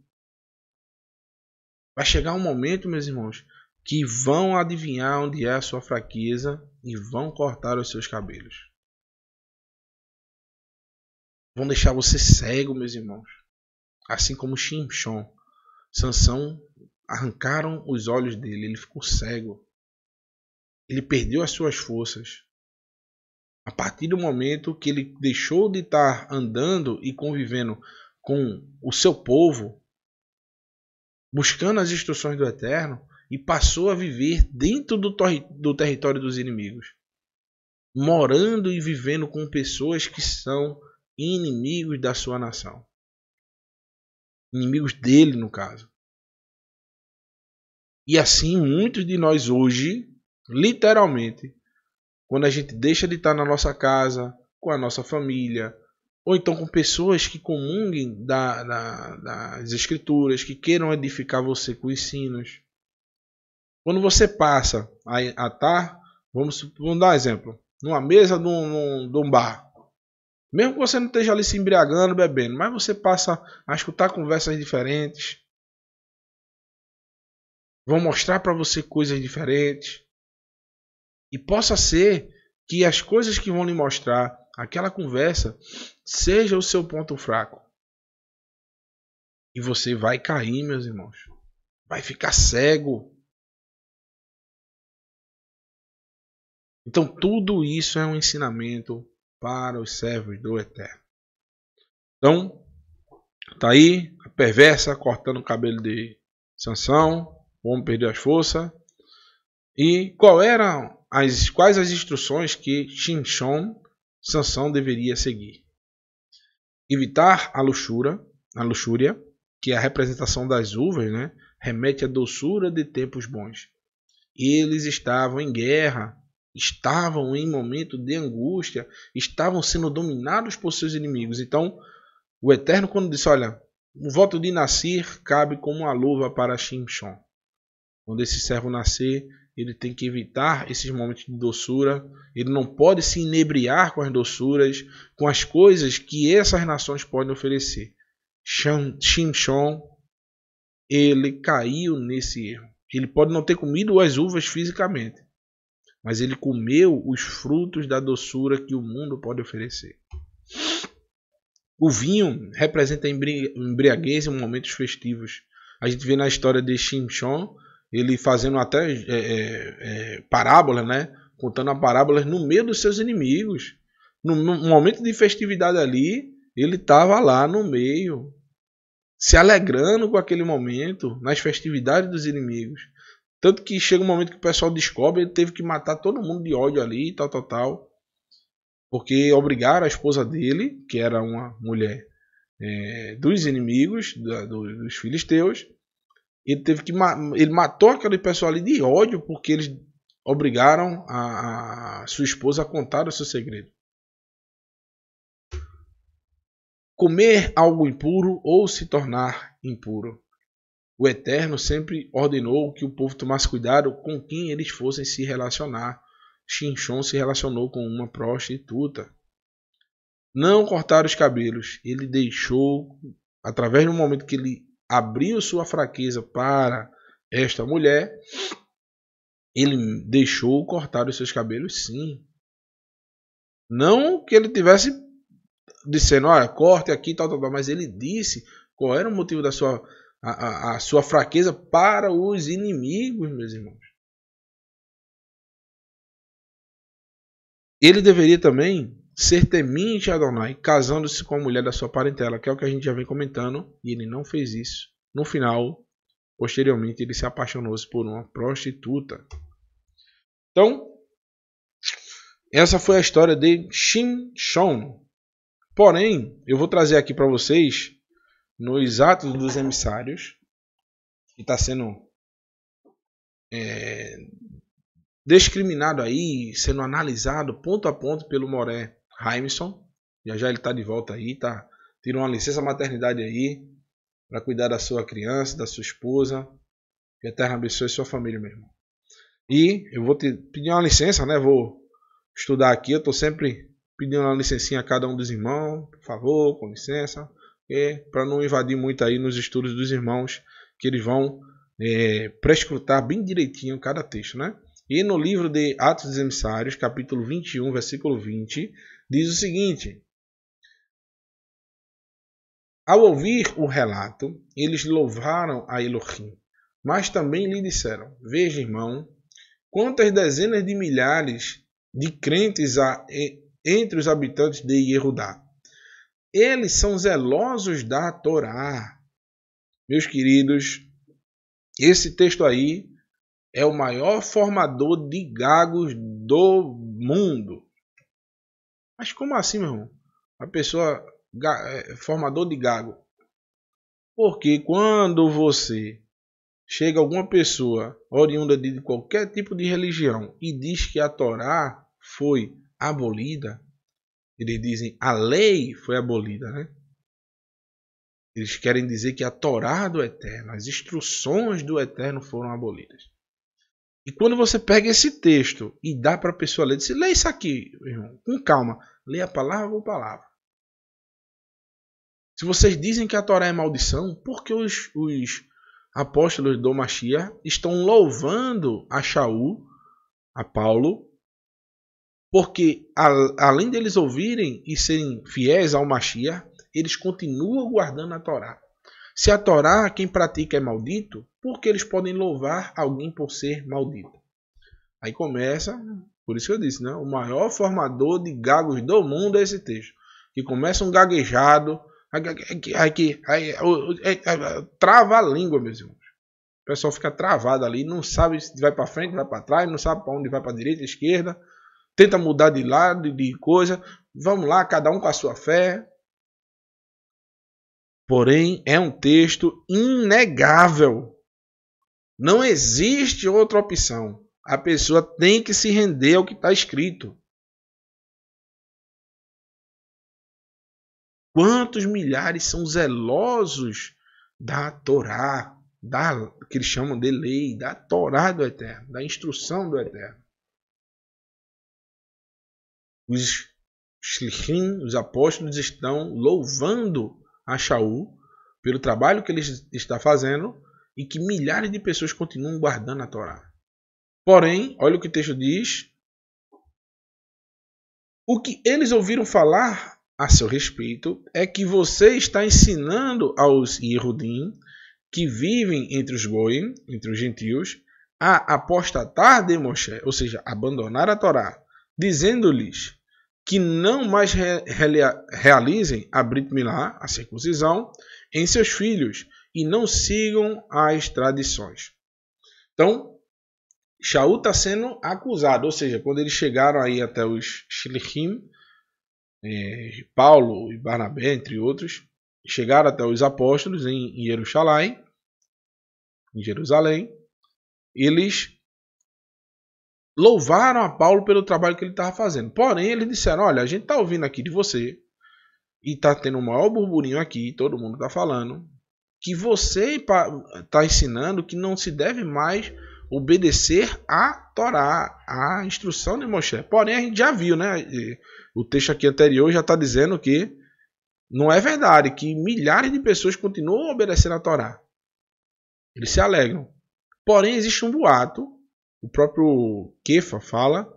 Vai chegar um momento, meus irmãos, que vão adivinhar onde é a sua fraqueza e vão cortar os seus cabelos. Vão deixar você cego, meus irmãos. Assim como Shimshon, Sansão arrancaram os olhos dele, ele ficou cego. Ele perdeu as suas forças. A partir do momento que ele deixou de estar andando e convivendo com o seu povo, buscando as instruções do Eterno e passou a viver dentro do, do território dos inimigos, morando e vivendo com pessoas que são inimigos da sua nação. Inimigos dele, no caso. E assim, muitos de nós hoje, literalmente, quando a gente deixa de estar na nossa casa, com a nossa família, ou então com pessoas que comunguem da, da, das escrituras, que queiram edificar você com ensinos. Quando você passa a, estar, vamos, vamos dar um exemplo, numa mesa de um, de um bar. Mesmo que você não esteja ali se embriagando, bebendo, mas você passa a escutar conversas diferentes. Vão mostrar para você coisas diferentes. E possa ser que as coisas que vão lhe mostrar aquela conversa seja o seu ponto fraco. E você vai cair, meus irmãos. Vai ficar cego. Então, tudo isso é um ensinamento para os servos do Eterno. Então, tá aí a perversa cortando o cabelo de Sansão, o homem perdeu as forças. E qual eram as quais as instruções que Shinshon Sansão deveria seguir. Evitar a luxúria, a luxúria, que é a representação das uvas, né, remete à doçura de tempos bons. Eles estavam em guerra, estavam em momento de angústia, estavam sendo dominados por seus inimigos. Então, o Eterno, quando disse: Olha, o voto de nascer cabe como uma luva para Shimshon. Quando esse servo nascer, ele tem que evitar esses momentos de doçura, ele não pode se inebriar com as doçuras, com as coisas que essas nações podem oferecer. Shimshon, ele caiu nesse erro. Ele pode não ter comido as uvas fisicamente, mas ele comeu os frutos da doçura que o mundo pode oferecer. O vinho representa a embriaguez em momentos festivos. A gente vê na história de Shimshon ele fazendo até é, é, é parábola, né? Contando parábolas no meio dos seus inimigos. No momento de festividade ali, ele estava lá no meio, se alegrando com aquele momento, nas festividades dos inimigos. Tanto que chega um momento que o pessoal descobre, ele teve que matar todo mundo de ódio ali, tal, tal, tal. Porque obrigaram a esposa dele, que era uma mulher é, dos inimigos, da, do, dos filisteus, ele teve que ele matou aquele pessoal ali de ódio porque eles obrigaram a, a sua esposa a contar o seu segredo. Comer algo impuro ou se tornar impuro. O Eterno sempre ordenou que o povo tomasse cuidado com quem eles fossem se relacionar. Xinchon se relacionou com uma prostituta. Não cortar os cabelos. Ele deixou, através do momento que ele abriu sua fraqueza para esta mulher, ele deixou cortar os seus cabelos, sim. Não que ele tivesse dizendo, olha, corte aqui, tal, tal, tal, mas ele disse qual era o motivo da sua, a, a, a sua fraqueza para os inimigos, meus irmãos. Ele deveria também ser temente Adonai, casando-se com a mulher da sua parentela, que é o que a gente já vem comentando, e ele não fez isso. No final, posteriormente, ele se apaixonou -se por uma prostituta. Então, essa foi a história de Shimshon. Porém, eu vou trazer aqui para vocês nos Atos dos Emissários, que está sendo é, discriminado aí, sendo analisado ponto a ponto pelo Moré Raimson. Já já ele tá de volta aí, tá? Tira uma licença maternidade aí para cuidar da sua criança, da sua esposa. Que a Terra abençoe sua família, mesmo. E eu vou te pedir uma licença, né? Vou estudar aqui. Eu tô sempre pedindo uma licencinha a cada um dos irmãos, por favor, com licença, é, para não invadir muito aí nos estudos dos irmãos, que eles vão é, prescrutar bem direitinho cada texto, né? E no livro de Atos dos Emissários, capítulo 21, versículo 20, diz o seguinte: Ao ouvir o relato, eles louvaram a Elohim, mas também lhe disseram: Veja, irmão, quantas dezenas de milhares de crentes há entre os habitantes de Yehudá. Eles são zelosos da Torá. Meus queridos, esse texto aí é o maior formador de gagos do mundo. Mas como assim, meu irmão? A pessoa é formador de gago. Porque quando você chega alguma pessoa oriunda de qualquer tipo de religião e diz que a Torá foi abolida, eles dizem a lei foi abolida, né? Eles querem dizer que a Torá do Eterno, as instruções do Eterno foram abolidas. E quando você pega esse texto e dá para a pessoa ler, diz, lê isso aqui, irmão, com calma. Lê a palavra por palavra. Se vocês dizem que a Torá é maldição, por que os, os apóstolos do Machia estão louvando a Shaul, a Paulo, porque a, além deles ouvirem e serem fiéis ao Machia, eles continuam guardando a Torá. Se a Torá, quem pratica é maldito, porque eles podem louvar alguém por ser maldito. Aí começa, por isso que eu disse, né? O maior formador de gagos do mundo é esse texto. Que começa um gaguejado, aqui, é, é, trava a língua, meus irmãos. O pessoal fica travado ali, não sabe se vai para frente, vai para trás, não sabe para onde vai para direita, esquerda. Tenta mudar de lado, de coisa. Vamos lá, cada um com a sua fé. Porém, é um texto inegável não existe outra opção. A pessoa tem que se render ao que está escrito. Quantos milhares são zelosos da Torá, da que eles chamam de lei, da Torá do Eterno, da instrução do Eterno. Os shlichim, os apóstolos estão louvando a Shaul pelo trabalho que ele está fazendo, e que milhares de pessoas continuam guardando a Torá. Porém, olha o que o texto diz. O que eles ouviram falar a seu respeito é que você está ensinando aos Yehudim que vivem entre os goim, entre os gentios, a apostatar de Moshe, ou seja, abandonar a Torá, dizendo-lhes que não mais re realizem a Brit Milá, a circuncisão, em seus filhos, e não sigam as tradições. Então, Shaul está sendo acusado, ou seja, quando eles chegaram aí até os Shilichim, é, Paulo e Barnabé, entre outros, chegaram até os apóstolos em, Jerusalém, em Jerusalém, eles louvaram a Paulo pelo trabalho que ele estava fazendo. Porém, eles disseram: Olha, a gente está ouvindo aqui de você e está tendo o maior burburinho aqui, todo mundo está falando, que você está ensinando que não se deve mais obedecer a Torá, a instrução de Moisés. Porém, a gente já viu, né? O texto aqui anterior já está dizendo que não é verdade, que milhares de pessoas continuam obedecendo a Torá. Eles se alegram. Porém, existe um boato, o próprio Kefa fala,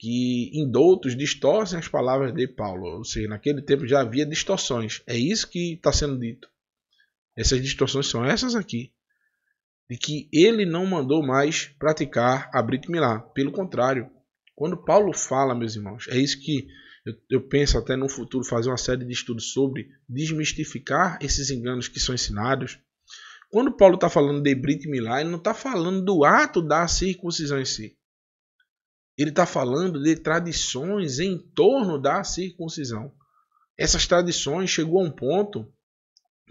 que indoutos distorcem as palavras de Paulo. Ou seja, naquele tempo já havia distorções. É isso que está sendo dito. Essas distorções são essas aqui. De que ele não mandou mais praticar a Brit Milá. Pelo contrário, quando Paulo fala, meus irmãos, é isso que eu, eu, penso até no futuro fazer uma série de estudos sobre desmistificar esses enganos que são ensinados. Quando Paulo está falando de Brit Milá, ele não está falando do ato da circuncisão em si. Ele está falando de tradições em torno da circuncisão. Essas tradições chegou a um ponto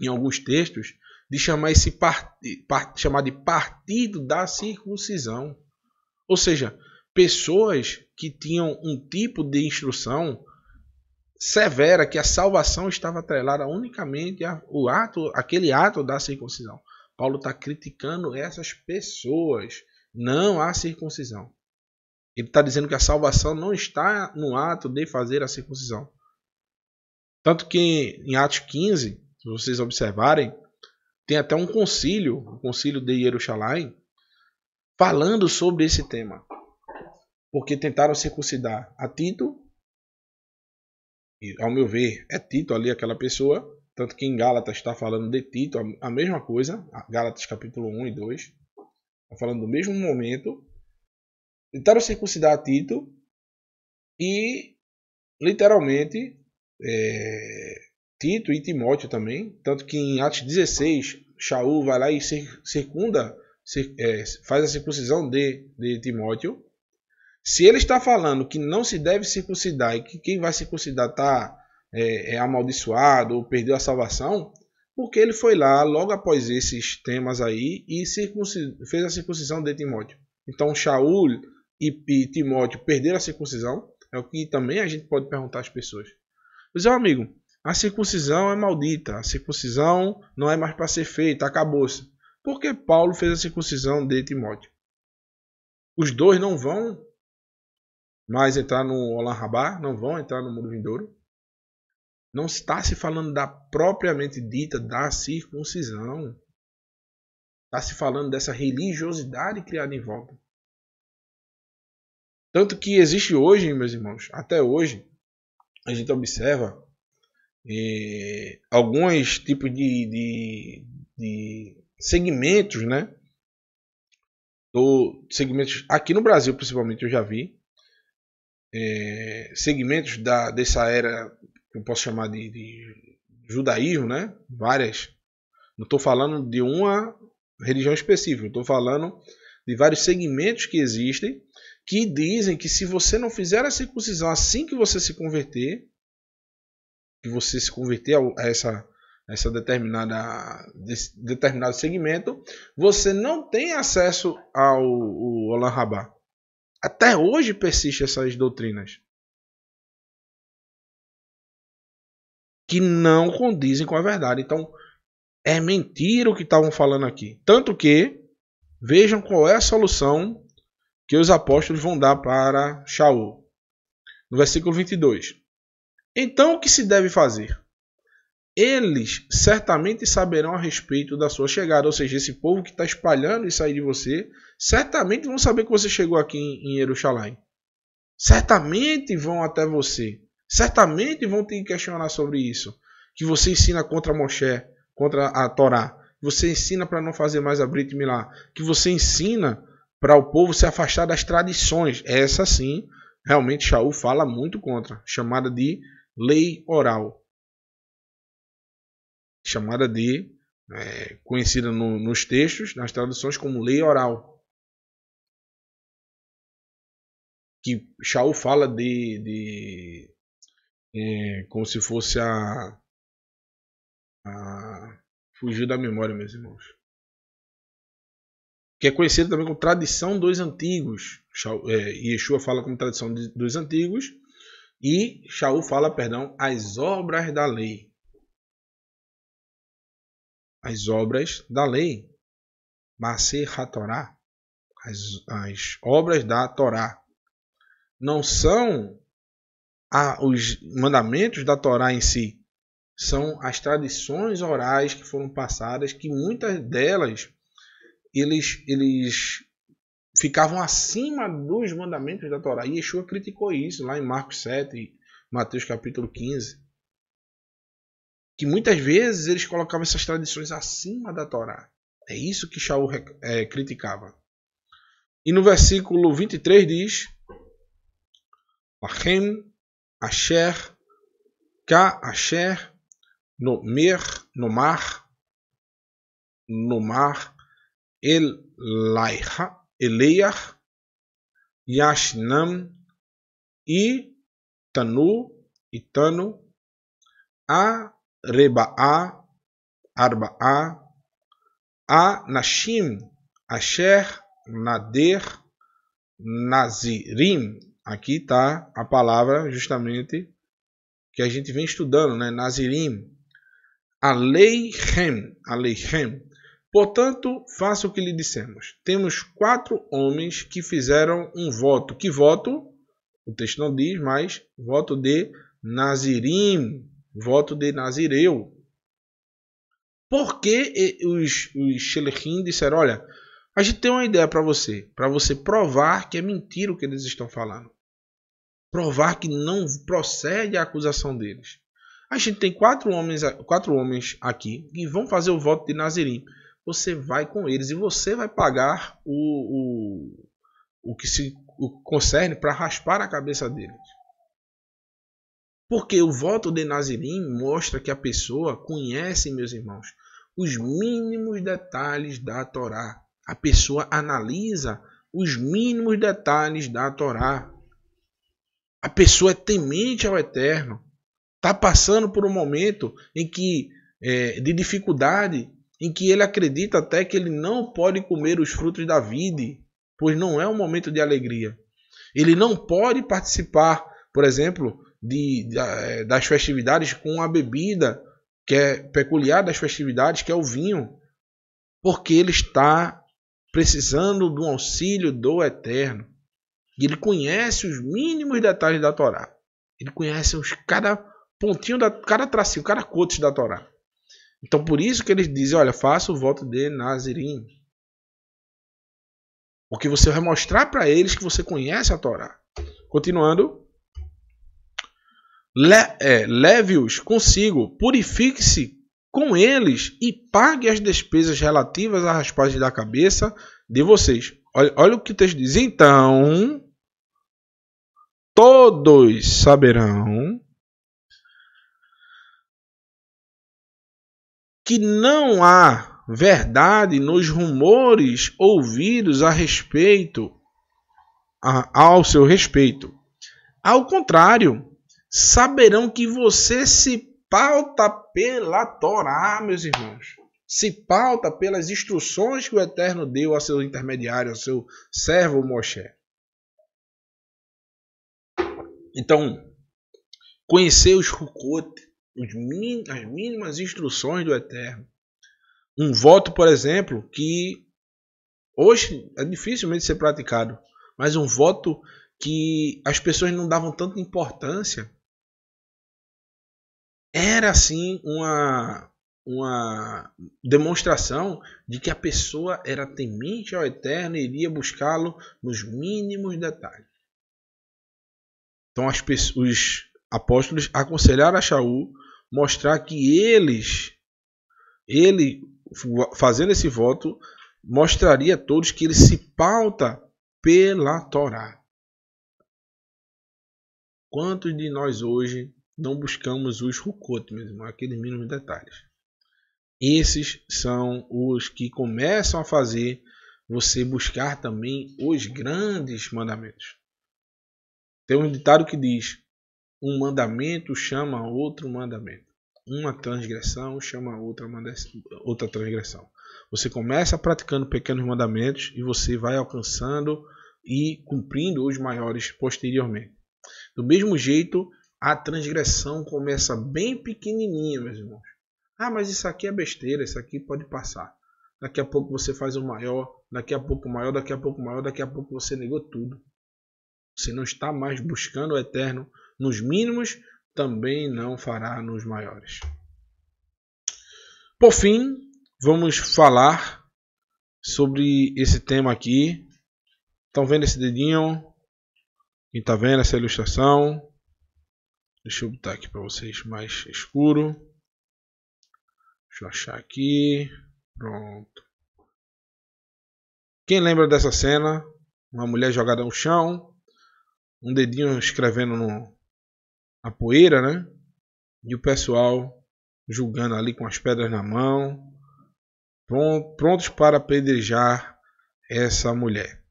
em alguns textos, de chamar, esse part... chamar de partido da circuncisão. Ou seja, pessoas que tinham um tipo de instrução severa que a salvação estava atrelada unicamente ao ato, aquele ato da circuncisão. Paulo está criticando essas pessoas, não a circuncisão. Ele está dizendo que a salvação não está no ato de fazer a circuncisão. Tanto que em Atos 15, se vocês observarem, tem até um concílio, o concílio de Jerusalém, falando sobre esse tema. Porque tentaram circuncidar a Tito, e, ao meu ver, é Tito ali aquela pessoa, tanto que em Gálatas está falando de Tito, a mesma coisa, Gálatas capítulo 1 e 2, está falando do mesmo momento. Tentaram circuncidar a Tito e, literalmente, é, Tito e Timóteo também. Tanto que em Atos 16, Shaul vai lá e circunda, é, faz a circuncisão de, de Timóteo. Se ele está falando que não se deve circuncidar e que quem vai circuncidar está é, é amaldiçoado ou perdeu a salvação, porque ele foi lá logo após esses temas aí e fez a circuncisão de Timóteo. Então Shaul e, e Timóteo perderam a circuncisão, é o que também a gente pode perguntar às pessoas. Mas, meu amigo, a circuncisão é maldita, a circuncisão não é mais para ser feita, acabou-se. Por que Paulo fez a circuncisão de Timóteo? Os dois não vão mais entrar no Olam Rabá, não vão entrar no mundo vindouro. Não está se falando da propriamente dita da circuncisão. Está se falando dessa religiosidade criada em volta. Tanto que existe hoje, meus irmãos, até hoje, a gente observa é, alguns tipos de, de, de, segmentos, né? Do, segmentos aqui no Brasil, principalmente, eu já vi é, segmentos da, dessa era que eu posso chamar de, de judaísmo, né? Várias. Não estou falando de uma religião específica, estou falando de vários segmentos que existem que dizem que se você não fizer a circuncisão assim que você se converter, que você se converter a essa, essa determinada, determinado segmento, você não tem acesso ao, Olam Rabá. Até hoje persistem essas doutrinas. Que não condizem com a verdade. Então, é mentira o que estavam falando aqui. Tanto que, vejam qual é a solução que os apóstolos vão dar para Shaul. No versículo 22. Então, o que se deve fazer? Eles certamente saberão a respeito da sua chegada, ou seja, esse povo que está espalhando isso aí de você, certamente vão saber que você chegou aqui em, em Jerusalém. Certamente vão até você. Certamente vão te questionar sobre isso. Que você ensina contra Moshe, contra a Torá. Você ensina para não fazer mais a Brit Milá. Que você ensina para o povo se afastar das tradições. Essa sim, realmente Shaul fala muito contra. Chamada de lei oral, chamada de é, conhecida no, nos textos, nas traduções como lei oral, que Shaw fala de, de é, como se fosse a, a fugiu da memória, meus irmãos que é conhecida também como tradição dos antigos. É, Yeshua fala como tradição dos antigos, e Shaul fala, perdão, as obras da lei. As obras da lei. Maser HaTorá. As, as obras da Torá. Não são a, os mandamentos da Torá em si. São as tradições orais que foram passadas, que muitas delas eles, eles ficavam acima dos mandamentos da Torá. E Yeshua criticou isso lá em Marcos 7 e Mateus capítulo 15. Que muitas vezes eles colocavam essas tradições acima da Torá. É isso que Shaul é, criticava. E no versículo 23 diz: Lachem, Asher, Ka Asher, Nomer, Nomar, Nomar, El Laiha, Eleiar, Yashnam e Tanu, A, Tano, Arebaá, A Anashim, Asher, Nader, Nazirim. Aqui está a palavra justamente que a gente vem estudando, né? Nazirim. Aleihem, Aleihem. Portanto, faça o que lhe dissemos. Temos quatro homens que fizeram um voto. Que voto? O texto não diz, mas voto de Nazirim, voto de Nazireu. Por que os, os Shelechim disseram: olha, a gente tem uma ideia para você, para você provar que é mentira o que eles estão falando. Provar que não procede a acusação deles. A gente tem quatro homens, quatro homens aqui que vão fazer o voto de Nazirim você vai com eles e você vai pagar o, o, o que se o concerne para raspar a cabeça deles. Porque o voto de Nazirim mostra que a pessoa conhece, meus irmãos, os mínimos detalhes da Torá. A pessoa analisa os mínimos detalhes da Torá. A pessoa é temente ao Eterno. Está passando por um momento em que é, de dificuldade em que ele acredita até que ele não pode comer os frutos da vide, pois não é um momento de alegria. Ele não pode participar, por exemplo, de, de, eh, das festividades com a bebida que é peculiar das festividades, que é o vinho, porque ele está precisando do auxílio do Eterno. E ele conhece os mínimos detalhes da Torá. Ele conhece os, cada pontinho, da, cada tracinho, cada coto da Torá. Então por isso que eles dizem, olha, faça o voto de Nazirim. Porque você vai mostrar para eles que você conhece a Torá. Continuando. Le, é, Leve-os consigo, purifique-se com eles e pague as despesas relativas à raspagem da cabeça de vocês. Olha, olha o que o texto diz. Então, todos saberão que não há verdade nos rumores ouvidos a respeito a, ao seu respeito. Ao contrário, saberão que você se pauta pela Torá, meus irmãos. Se pauta pelas instruções que o Eterno deu a seu intermediário, ao seu servo Moshe. Então, conhecer os Rukot as mínimas instruções do Eterno. Um voto, por exemplo, que hoje é dificilmente ser praticado, mas um voto que as pessoas não davam tanta importância era assim uma uma demonstração de que a pessoa era temente ao Eterno e iria buscá-lo nos mínimos detalhes. Então as, os apóstolos aconselharam a Shaul mostrar que eles, ele fazendo esse voto, mostraria a todos que ele se pauta pela Torá. Quantos de nós hoje não buscamos os Rukot, mesmo, aqueles mínimos detalhes? Esses são os que começam a fazer você buscar também os grandes mandamentos. Tem um ditado que diz: um mandamento chama outro mandamento. Uma transgressão chama outra, outra transgressão. Você começa praticando pequenos mandamentos e você vai alcançando e cumprindo os maiores posteriormente. Do mesmo jeito, a transgressão começa bem pequenininha, meus irmãos. Ah, mas isso aqui é besteira, isso aqui pode passar. Daqui a pouco você faz o maior, daqui a pouco o maior, daqui a pouco o maior, daqui a pouco você negou tudo. Você não está mais buscando o eterno, nos mínimos, também não fará nos maiores. Por fim, vamos falar sobre esse tema aqui. Estão vendo esse dedinho? Quem está vendo essa ilustração? Deixa eu botar aqui para vocês mais escuro. Deixa eu achar aqui. Pronto. Quem lembra dessa cena? Uma mulher jogada no chão, um dedinho escrevendo no, a poeira, né? E o pessoal julgando ali com as pedras na mão, prontos para apedrejar essa mulher.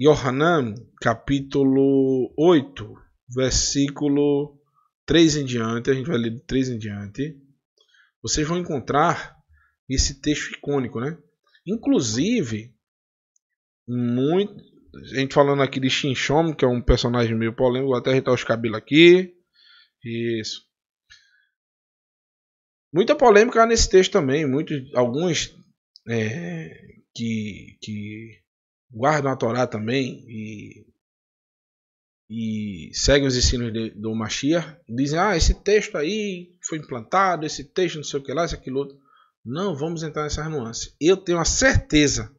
Yohanan, capítulo 8, versículo 3 em diante, a gente vai ler de 3 em diante. Vocês vão encontrar esse texto icônico, né? Inclusive, muito, a gente falando aqui de Shinchome, que é um personagem meio polêmico, vou até ajeitar os cabelos aqui. Isso. Muita polêmica nesse texto também. Muitos, alguns é, que, que guardam a Torá também e, e seguem os ensinos de, do Mashiach dizem: ah, esse texto aí foi implantado, esse texto não sei o que lá, esse aquilo outro. Não vamos entrar nessas nuances. Eu tenho a certeza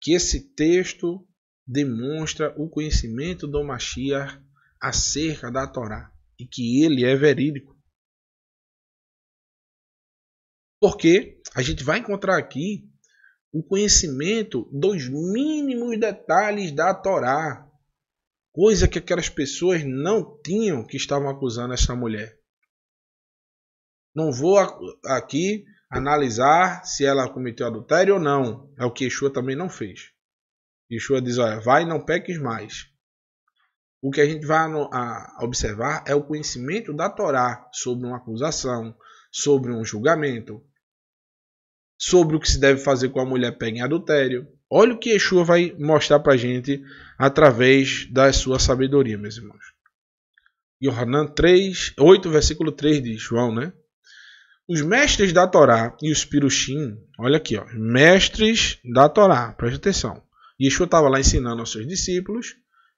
que esse texto demonstra o conhecimento do Mashiach acerca da Torá e que ele é verídico. Porque a gente vai encontrar aqui o conhecimento dos mínimos detalhes da Torá, coisa que aquelas pessoas não tinham que estavam acusando essa mulher. Não vou aqui analisar se ela cometeu adultério ou não, é o que Yeshua também não fez. Yeshua diz: Olha, vai, não peques mais. O que a gente vai observar é o conhecimento da Torá sobre uma acusação, sobre um julgamento, sobre o que se deve fazer com a mulher pega em adultério. Olha o que Yeshua vai mostrar para a gente através da sua sabedoria, meus irmãos. Yohanan 3, 8, versículo 3 de João, né? Os mestres da Torá e os pirushim, olha aqui, ó, mestres da Torá, presta atenção. Yeshua estava lá ensinando aos seus discípulos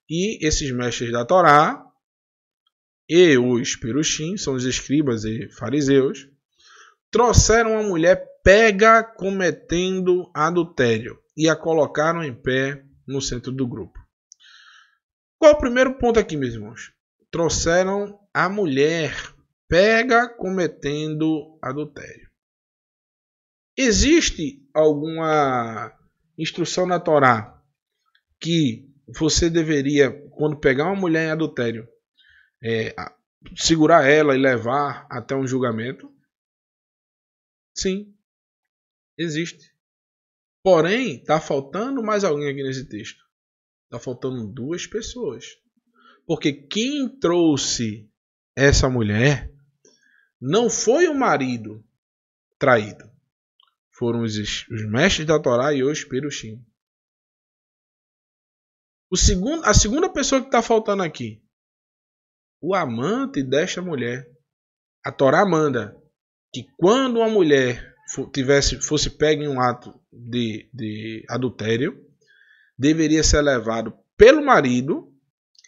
e esses mestres da Torá e os peruxim, são os escribas e fariseus, trouxeram a mulher pega cometendo adultério e a colocaram em pé no centro do grupo. Qual o primeiro ponto aqui, meus irmãos? Trouxeram a mulher pega cometendo adultério. Existe alguma instrução na Torá que você deveria, quando pegar uma mulher em adultério, é, segurar ela e levar até um julgamento? Sim, existe. Porém, está faltando mais alguém aqui nesse texto. Está faltando duas pessoas. Porque quem trouxe essa mulher não foi o marido traído foram os, os mestres da Torá e os Perushim. O segundo, a segunda pessoa que está faltando aqui, o amante desta mulher. A Torá manda que quando uma mulher tivesse fosse pega em um ato de, de adultério, deveria ser levado pelo marido.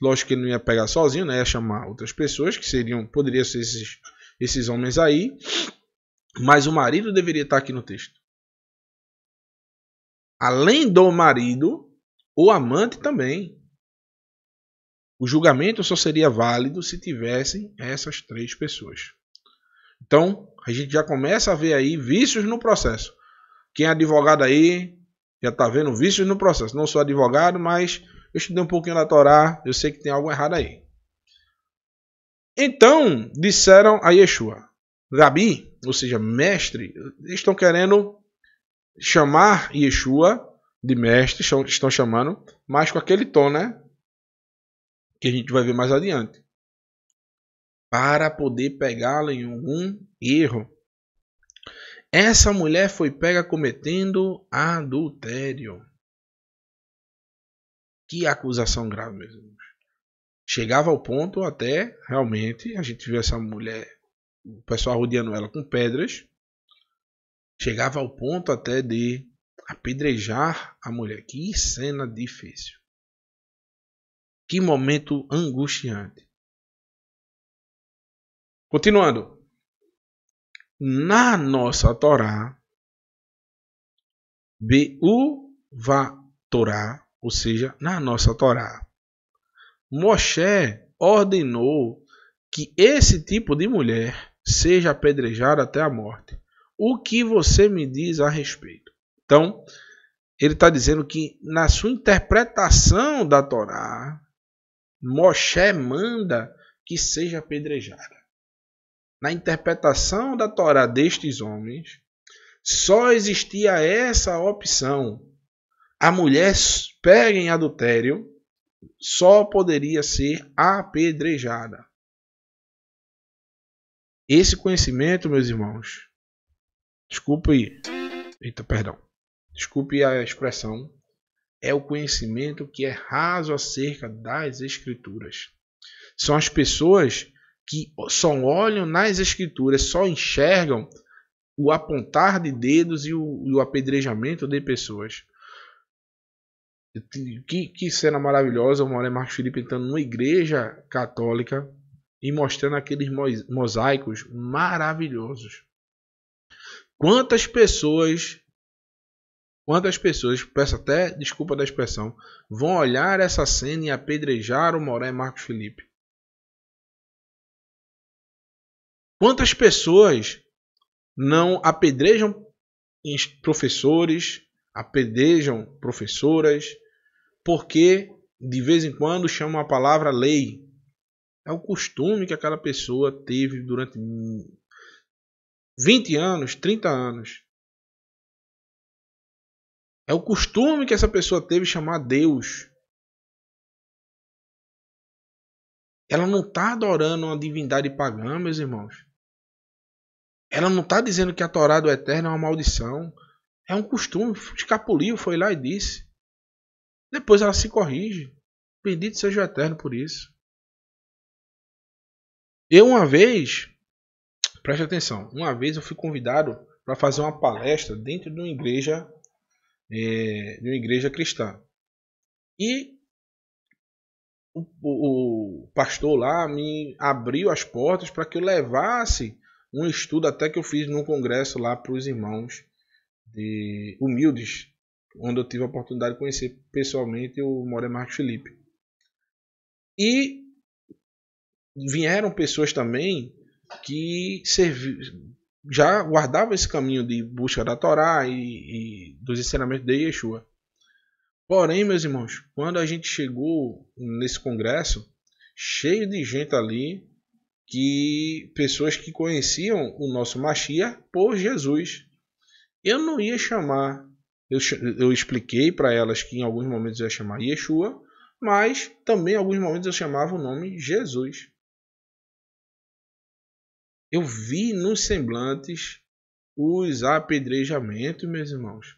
Lógico que ele não ia pegar sozinho, né? ia chamar outras pessoas, que seriam poderiam ser esses, esses homens aí. Mas o marido deveria estar tá aqui no texto além do marido, o amante também. O julgamento só seria válido se tivessem essas três pessoas. Então, a gente já começa a ver aí vícios no processo. Quem é advogado aí já está vendo vícios no processo. Não sou advogado, mas eu estudei um pouquinho da Torá, eu sei que tem algo errado aí. Então, disseram a Yeshua, Gabi, ou seja, mestre, estão querendo chamar Yeshua de mestre, estão chamando, mas com aquele tom, né? Que a gente vai ver mais adiante. Para poder pegá-lo em algum erro. Essa mulher foi pega cometendo adultério. Que acusação grave, meus irmãos. Chegava ao ponto até realmente a gente viu essa mulher, o pessoal rodeando ela com pedras Chegava ao ponto até de apedrejar a mulher. Que cena difícil. Que momento angustiante. Continuando. Na nossa Torá, va Torá, ou seja, na nossa Torá, Moshe ordenou que esse tipo de mulher seja apedrejada até a morte. O que você me diz a respeito? Então, ele está dizendo que na sua interpretação da Torá, Moshe manda que seja apedrejada. Na interpretação da Torá destes homens, só existia essa opção. A mulher pega em adultério só poderia ser apedrejada. Esse conhecimento, meus irmãos, Desculpe. Eita, perdão. Desculpe a expressão. É o conhecimento que é raso acerca das Escrituras. São as pessoas que só olham nas Escrituras, só enxergam o apontar de dedos e o, e o apedrejamento de pessoas. Que, que, cena maravilhosa, o Mauré Marcos Felipe entrando numa igreja católica e mostrando aqueles mosaicos maravilhosos. Quantas pessoas, quantas pessoas, peço até desculpa da expressão, vão olhar essa cena e apedrejar o Moré e Marcos Felipe? Quantas pessoas não apedrejam professores, apedrejam professoras, porque de vez em quando chamam a palavra lei. É o costume que aquela pessoa teve durante 20 anos, 30 anos. É o costume que essa pessoa teve chamar Deus. Ela não está adorando uma divindade pagã, meus irmãos. Ela não está dizendo que a Torá do Eterno é uma maldição. É um costume. Escapuliu, foi lá e disse. Depois ela se corrige. Bendito seja o Eterno por isso. Eu, uma vez, Preste atenção, uma vez eu fui convidado para fazer uma palestra dentro de uma igreja, é, de uma igreja cristã. E o, o, o pastor lá me abriu as portas para que eu levasse um estudo até que eu fiz num congresso lá para os irmãos de humildes, onde eu tive a oportunidade de conhecer pessoalmente o More Marcos Felipe. E vieram pessoas também que servi, já guardava esse caminho de busca da Torá e, e dos ensinamentos de Yeshua. Porém, meus irmãos, quando a gente chegou nesse congresso, cheio de gente ali, que pessoas que conheciam o nosso Machia por Jesus. Eu não ia chamar, eu, eu expliquei para elas que em alguns momentos eu ia chamar Yeshua, mas também em alguns momentos eu chamava o nome Jesus. Eu vi nos semblantes os apedrejamentos, meus irmãos.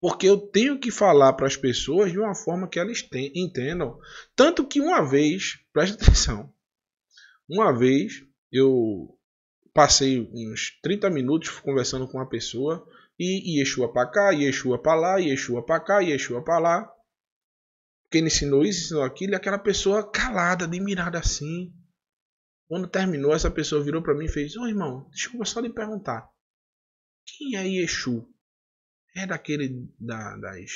Porque eu tenho que falar para as pessoas de uma forma que elas entendam. Tanto que uma vez, preste atenção, uma vez eu passei uns 30 minutos conversando com uma pessoa e Yeshua para cá, Yeshua para lá, Yeshua para cá, Yeshua para lá. Quem ensinou isso, ensinou aquilo, e aquela pessoa calada, admirada assim. Quando terminou, essa pessoa virou para mim e fez: Ô oh, irmão, eu só lhe perguntar. Quem é Yeshu? É daquele da, das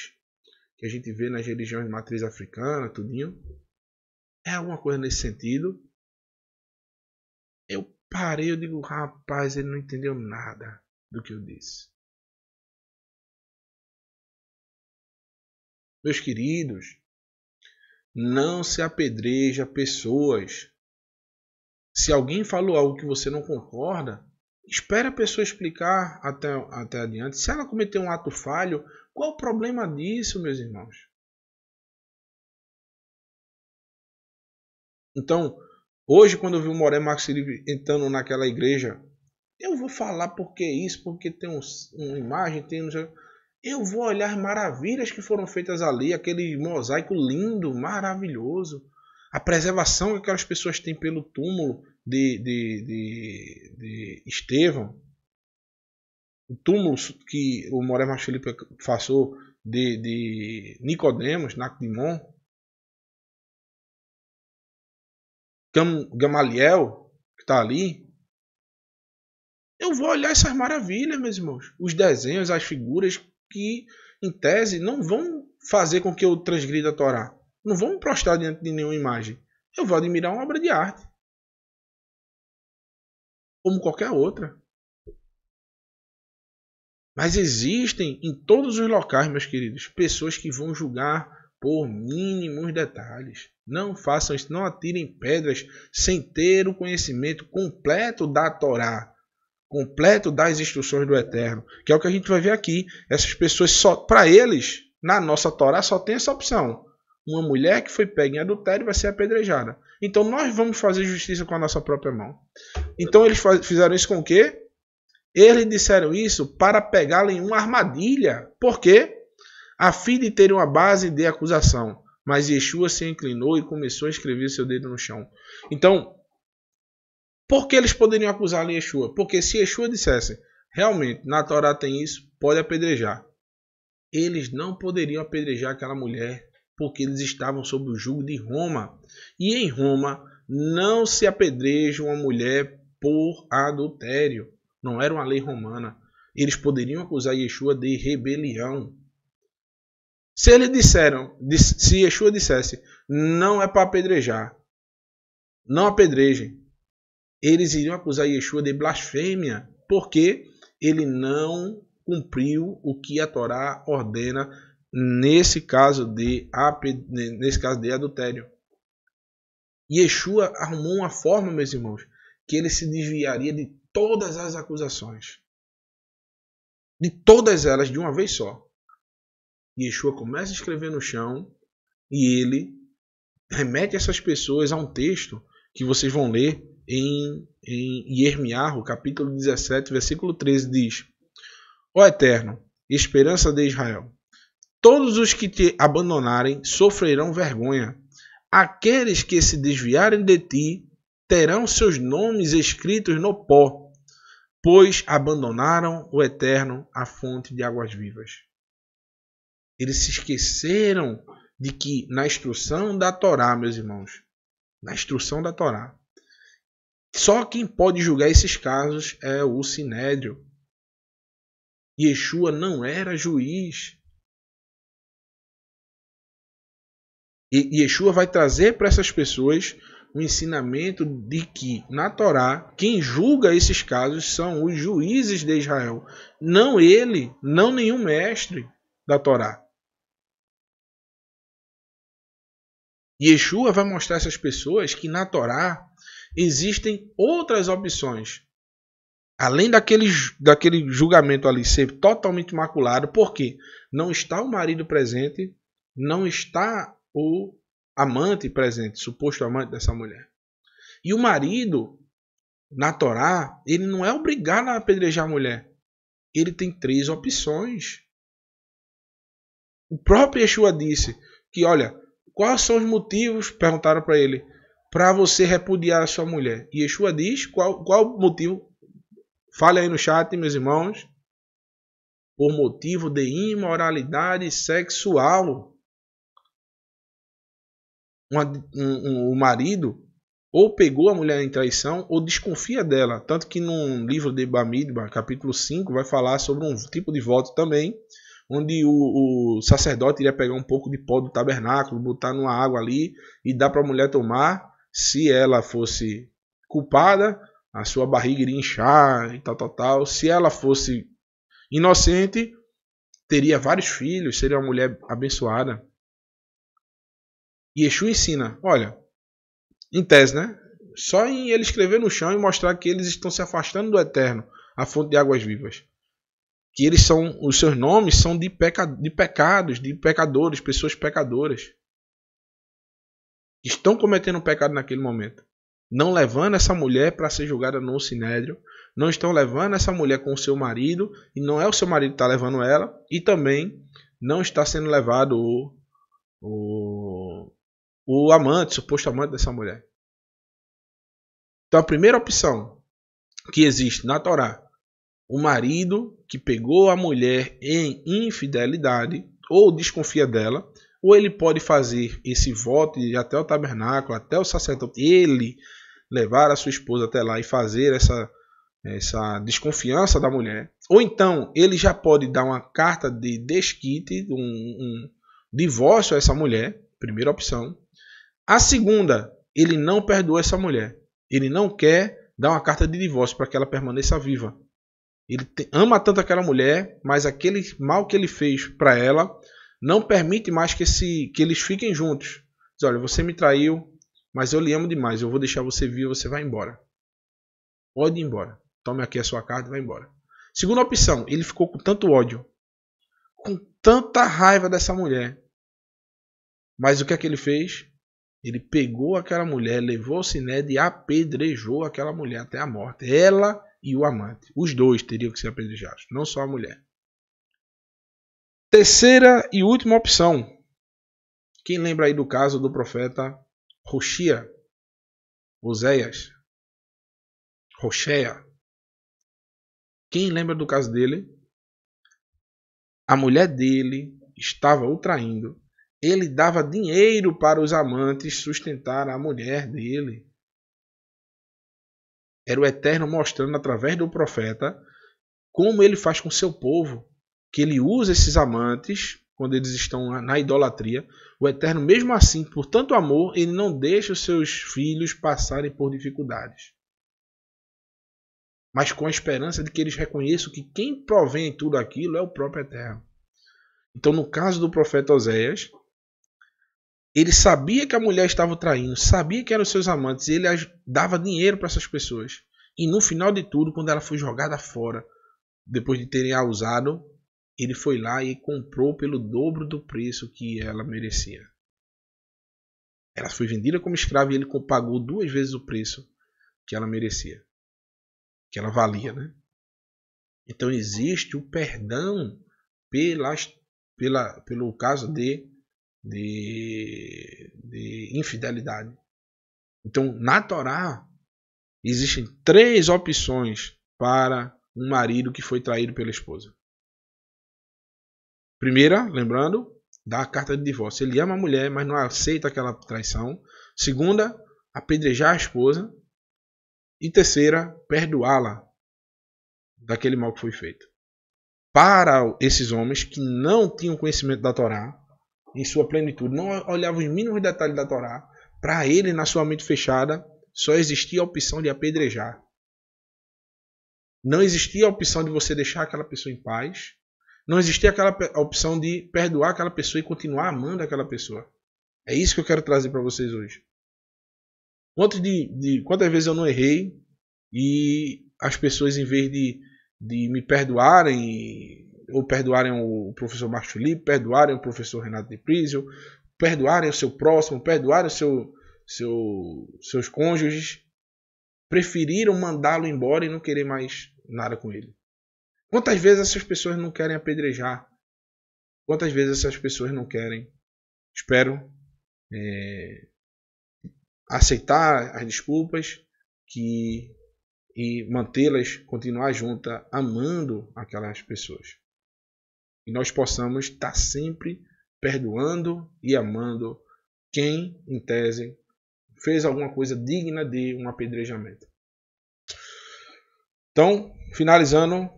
que a gente vê nas religiões de matriz africana, tudinho. É alguma coisa nesse sentido. Eu parei, eu digo, rapaz, ele não entendeu nada do que eu disse. Meus queridos, não se apedreja pessoas se alguém falou algo que você não concorda, espere a pessoa explicar até, até adiante. Se ela cometer um ato falho, qual o problema disso, meus irmãos? Então, hoje, quando eu vi o Moré Marcos Felipe entrando naquela igreja, eu vou falar porque isso, porque tem um, uma imagem, tem um... Eu vou olhar maravilhas que foram feitas ali, aquele mosaico lindo, maravilhoso a preservação que aquelas pessoas têm pelo túmulo de, de, de, de Estevão, o túmulo que o Moré Felipe passou de, de Nicodemos, Nacdimon, Gamaliel, que está ali, eu vou olhar essas maravilhas, meus irmãos. Os desenhos, as figuras que, em tese, não vão fazer com que eu transgrida a Torá. Não vou me prostrar diante de nenhuma imagem. Eu vou admirar uma obra de arte. Como qualquer outra. Mas existem em todos os locais, meus queridos, pessoas que vão julgar por mínimos detalhes. Não façam isso, não atirem pedras sem ter o conhecimento completo da Torá, completo das instruções do Eterno, que é o que a gente vai ver aqui. Essas pessoas só, para eles, na nossa Torá só tem essa opção: uma mulher que foi pega em adultério vai ser apedrejada. Então nós vamos fazer justiça com a nossa própria mão. Então eles fizeram isso com o quê? Eles disseram isso para pegá-la em uma armadilha. Por quê? A fim de ter uma base de acusação. Mas Yeshua se inclinou e começou a escrever seu dedo no chão. Então, por que eles poderiam acusar Yeshua? Porque se Yeshua dissesse, realmente, na Torá tem isso, pode apedrejar. Eles não poderiam apedrejar aquela mulher porque eles estavam sob o jugo de Roma. E em Roma não se apedreja uma mulher por adultério. Não era uma lei romana. Eles poderiam acusar Yeshua de rebelião. Se eles disseram, se Yeshua dissesse, não é para apedrejar, não apedrejem, eles iriam acusar Yeshua de blasfêmia, porque ele não cumpriu o que a Torá ordena nesse caso de nesse caso de adultério. E Yeshua arrumou uma forma, meus irmãos, que ele se desviaria de todas as acusações. De todas elas de uma vez só. E Yeshua começa a escrever no chão e ele remete essas pessoas a um texto que vocês vão ler em, em Yermiarro, capítulo 17, versículo 13, diz: Ó Eterno, esperança de Israel, Todos os que te abandonarem sofrerão vergonha. Aqueles que se desviarem de ti terão seus nomes escritos no pó, pois abandonaram o Eterno, a fonte de águas vivas. Eles se esqueceram de que na instrução da Torá, meus irmãos, na instrução da Torá, só quem pode julgar esses casos é o Sinédrio. Yeshua não era juiz. E Yeshua vai trazer para essas pessoas o ensinamento de que, na Torá, quem julga esses casos são os juízes de Israel. Não ele, não nenhum mestre da Torá. Yeshua vai mostrar a essas pessoas que na Torá existem outras opções. Além daquele, daquele julgamento ali ser totalmente maculado, porque não está o marido presente, não está o amante presente, suposto amante dessa mulher. E o marido, na Torá, ele não é obrigado a apedrejar a mulher. Ele tem três opções. O próprio Yeshua disse que, olha, quais são os motivos, perguntaram para ele, para você repudiar a sua mulher. E Yeshua diz qual, qual motivo. Fale aí no chat, meus irmãos. Por motivo de imoralidade sexual uma, um, um, o marido ou pegou a mulher em traição ou desconfia dela. Tanto que num livro de Bamidbar, capítulo 5, vai falar sobre um tipo de voto também, onde o, o sacerdote iria pegar um pouco de pó do tabernáculo, botar numa água ali e dar para a mulher tomar. Se ela fosse culpada, a sua barriga iria inchar e tal, tal, tal. Se ela fosse inocente, teria vários filhos, seria uma mulher abençoada. Yeshua ensina, olha, em tese, né? Só em ele escrever no chão e mostrar que eles estão se afastando do eterno, a fonte de águas vivas. Que eles são, os seus nomes são de, peca, de pecados, de pecadores, pessoas pecadoras. Estão cometendo um pecado naquele momento. Não levando essa mulher para ser julgada no sinédrio. Não estão levando essa mulher com o seu marido. E não é o seu marido que está levando ela. E também não está sendo levado o, o o amante, suposto amante dessa mulher. Então a primeira opção que existe na Torá, o marido que pegou a mulher em infidelidade ou desconfia dela, ou ele pode fazer esse voto e até o tabernáculo, até o sacerdote, ele levar a sua esposa até lá e fazer essa essa desconfiança da mulher, ou então ele já pode dar uma carta de desquite, um, um divórcio a essa mulher, primeira opção. A segunda, ele não perdoa essa mulher. Ele não quer dar uma carta de divórcio para que ela permaneça viva. Ele ama tanto aquela mulher, mas aquele mal que ele fez para ela não permite mais que, esse, que eles fiquem juntos. Diz, olha, você me traiu, mas eu lhe amo demais. Eu vou deixar você vir, você vai embora. Pode ir embora. Tome aqui a sua carta e vai embora. Segunda opção, ele ficou com tanto ódio, com tanta raiva dessa mulher. Mas o que é que ele fez? Ele pegou aquela mulher, levou ao Sinédrio e apedrejou aquela mulher até a morte. Ela e o amante. Os dois teriam que ser apedrejados, não só a mulher. Terceira e última opção. Quem lembra aí do caso do profeta Roxia? Oséias? Roxéia? Quem lembra do caso dele? A mulher dele estava o traindo ele dava dinheiro para os amantes sustentar a mulher dele. Era o Eterno mostrando através do profeta como ele faz com seu povo, que ele usa esses amantes quando eles estão na idolatria. O Eterno, mesmo assim, por tanto amor, ele não deixa os seus filhos passarem por dificuldades mas com a esperança de que eles reconheçam que quem provém tudo aquilo é o próprio Eterno. Então, no caso do profeta Oséias, ele sabia que a mulher estava traindo, sabia que eram seus amantes, e ele dava dinheiro para essas pessoas. E no final de tudo, quando ela foi jogada fora, depois de terem a usado, ele foi lá e comprou pelo dobro do preço que ela merecia. Ela foi vendida como escrava e ele pagou duas vezes o preço que ela merecia, que ela valia, né? Então existe o perdão pelas, pela, pelo caso de de, de infidelidade. Então, na Torá, existem três opções para um marido que foi traído pela esposa. Primeira, lembrando, da a carta de divórcio. Ele ama a mulher, mas não aceita aquela traição. Segunda, apedrejar a esposa. E terceira, perdoá-la daquele mal que foi feito. Para esses homens que não tinham conhecimento da Torá, em sua plenitude, não olhava os mínimos detalhes da Torá, para ele, na sua mente fechada, só existia a opção de apedrejar. Não existia a opção de você deixar aquela pessoa em paz. Não existia aquela opção de perdoar aquela pessoa e continuar amando aquela pessoa. É isso que eu quero trazer para vocês hoje. Quanto de, de, quantas vezes eu não errei e as pessoas, em vez de, de me perdoarem ou perdoarem o professor Márcio Felipe, perdoarem o professor Renato de Prisio, perdoarem o seu próximo, perdoarem o seu, seu, seus cônjuges, preferiram mandá-lo embora e não querer mais nada com ele. Quantas vezes essas pessoas não querem apedrejar? Quantas vezes essas pessoas não querem? Espero é, aceitar as desculpas que, e mantê-las, continuar junta, amando aquelas pessoas e nós possamos estar sempre perdoando e amando quem, em tese, fez alguma coisa digna de um apedrejamento. Então, finalizando,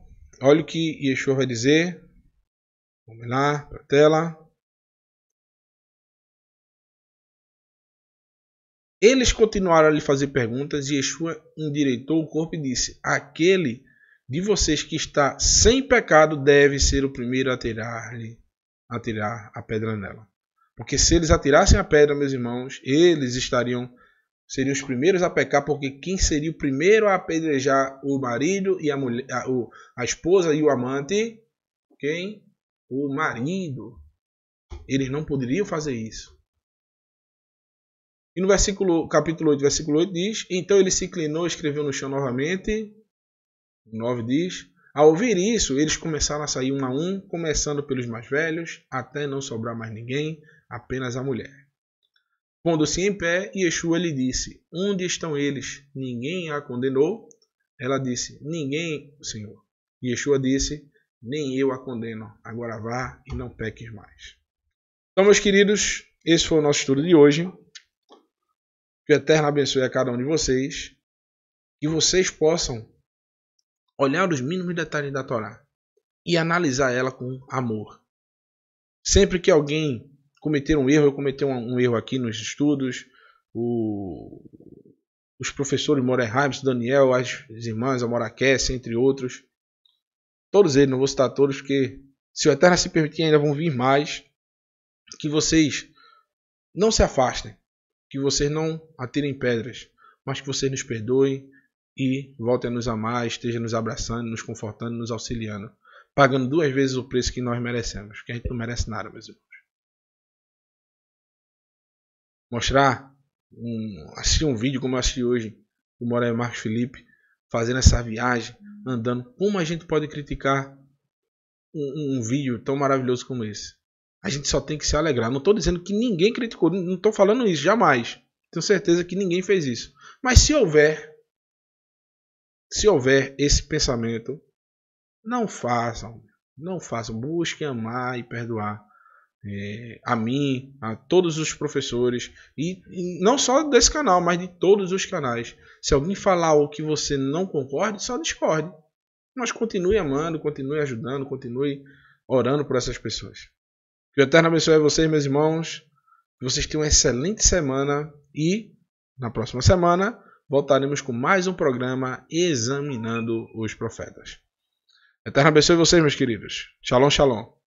olha o que Yeshua vai dizer. Vamos lá para a tela. Eles continuaram a lhe fazer perguntas e Yeshua endireitou o corpo e disse: Aquele de vocês que está sem pecado deve ser o primeiro a tirar-lhe atirar a pedra nela. Porque se eles atirassem a pedra, meus irmãos, eles estariam seriam os primeiros a pecar, porque quem seria o primeiro a apedrejar o marido e a mulher, a, a esposa e o amante? Quem? O marido. Eles não poderiam fazer isso. E no versículo, capítulo 8, versículo 8 diz: Então ele se inclinou, escreveu no chão novamente 9 diz: Ao ouvir isso, eles começaram a sair um a um, começando pelos mais velhos, até não sobrar mais ninguém, apenas a mulher. Pondo-se em pé, Yeshua lhe disse: Onde estão eles? Ninguém a condenou? Ela disse: Ninguém, Senhor. Yeshua disse: Nem eu a condeno. Agora vá e não peques mais. Então, meus queridos, esse foi o nosso estudo de hoje. Que o Eterno abençoe a cada um de vocês. Que vocês possam olhar os mínimos detalhes da Torá e analisar ela com amor. Sempre que alguém cometer um erro, eu cometi um, um erro aqui nos estudos, o, os professores Moreheim, Daniel, as irmãs, a Moraquece, entre outros, todos eles, não vou citar todos, porque se o Eterno se permitir, ainda vão vir mais, que vocês não se afastem, que vocês não atirem pedras, mas que vocês nos perdoem e volte a nos amar, esteja nos abraçando, nos confortando, nos auxiliando, pagando duas vezes o preço que nós merecemos, porque a gente não merece nada, meus irmãos. Mostrar um, assistir um vídeo como eu assisti hoje o Moraes Marcos Felipe fazendo essa viagem, andando. Como a gente pode criticar um, um vídeo tão maravilhoso como esse? A gente só tem que se alegrar. Não estou dizendo que ninguém criticou, não estou falando isso jamais. Tenho certeza que ninguém fez isso. Mas se houver se houver esse pensamento, não façam, não façam, busquem amar e perdoar é, a mim, a todos os professores, e, e, não só desse canal, mas de todos os canais. Se alguém falar o que você não concorde, só discorde. Mas continue amando, continue ajudando, continue orando por essas pessoas. Que o Eterno abençoe vocês, meus irmãos. Que vocês tenham uma excelente semana e na próxima semana voltaremos com mais um programa examinando os profetas. Eterno abençoe vocês, meus queridos. Shalom, shalom.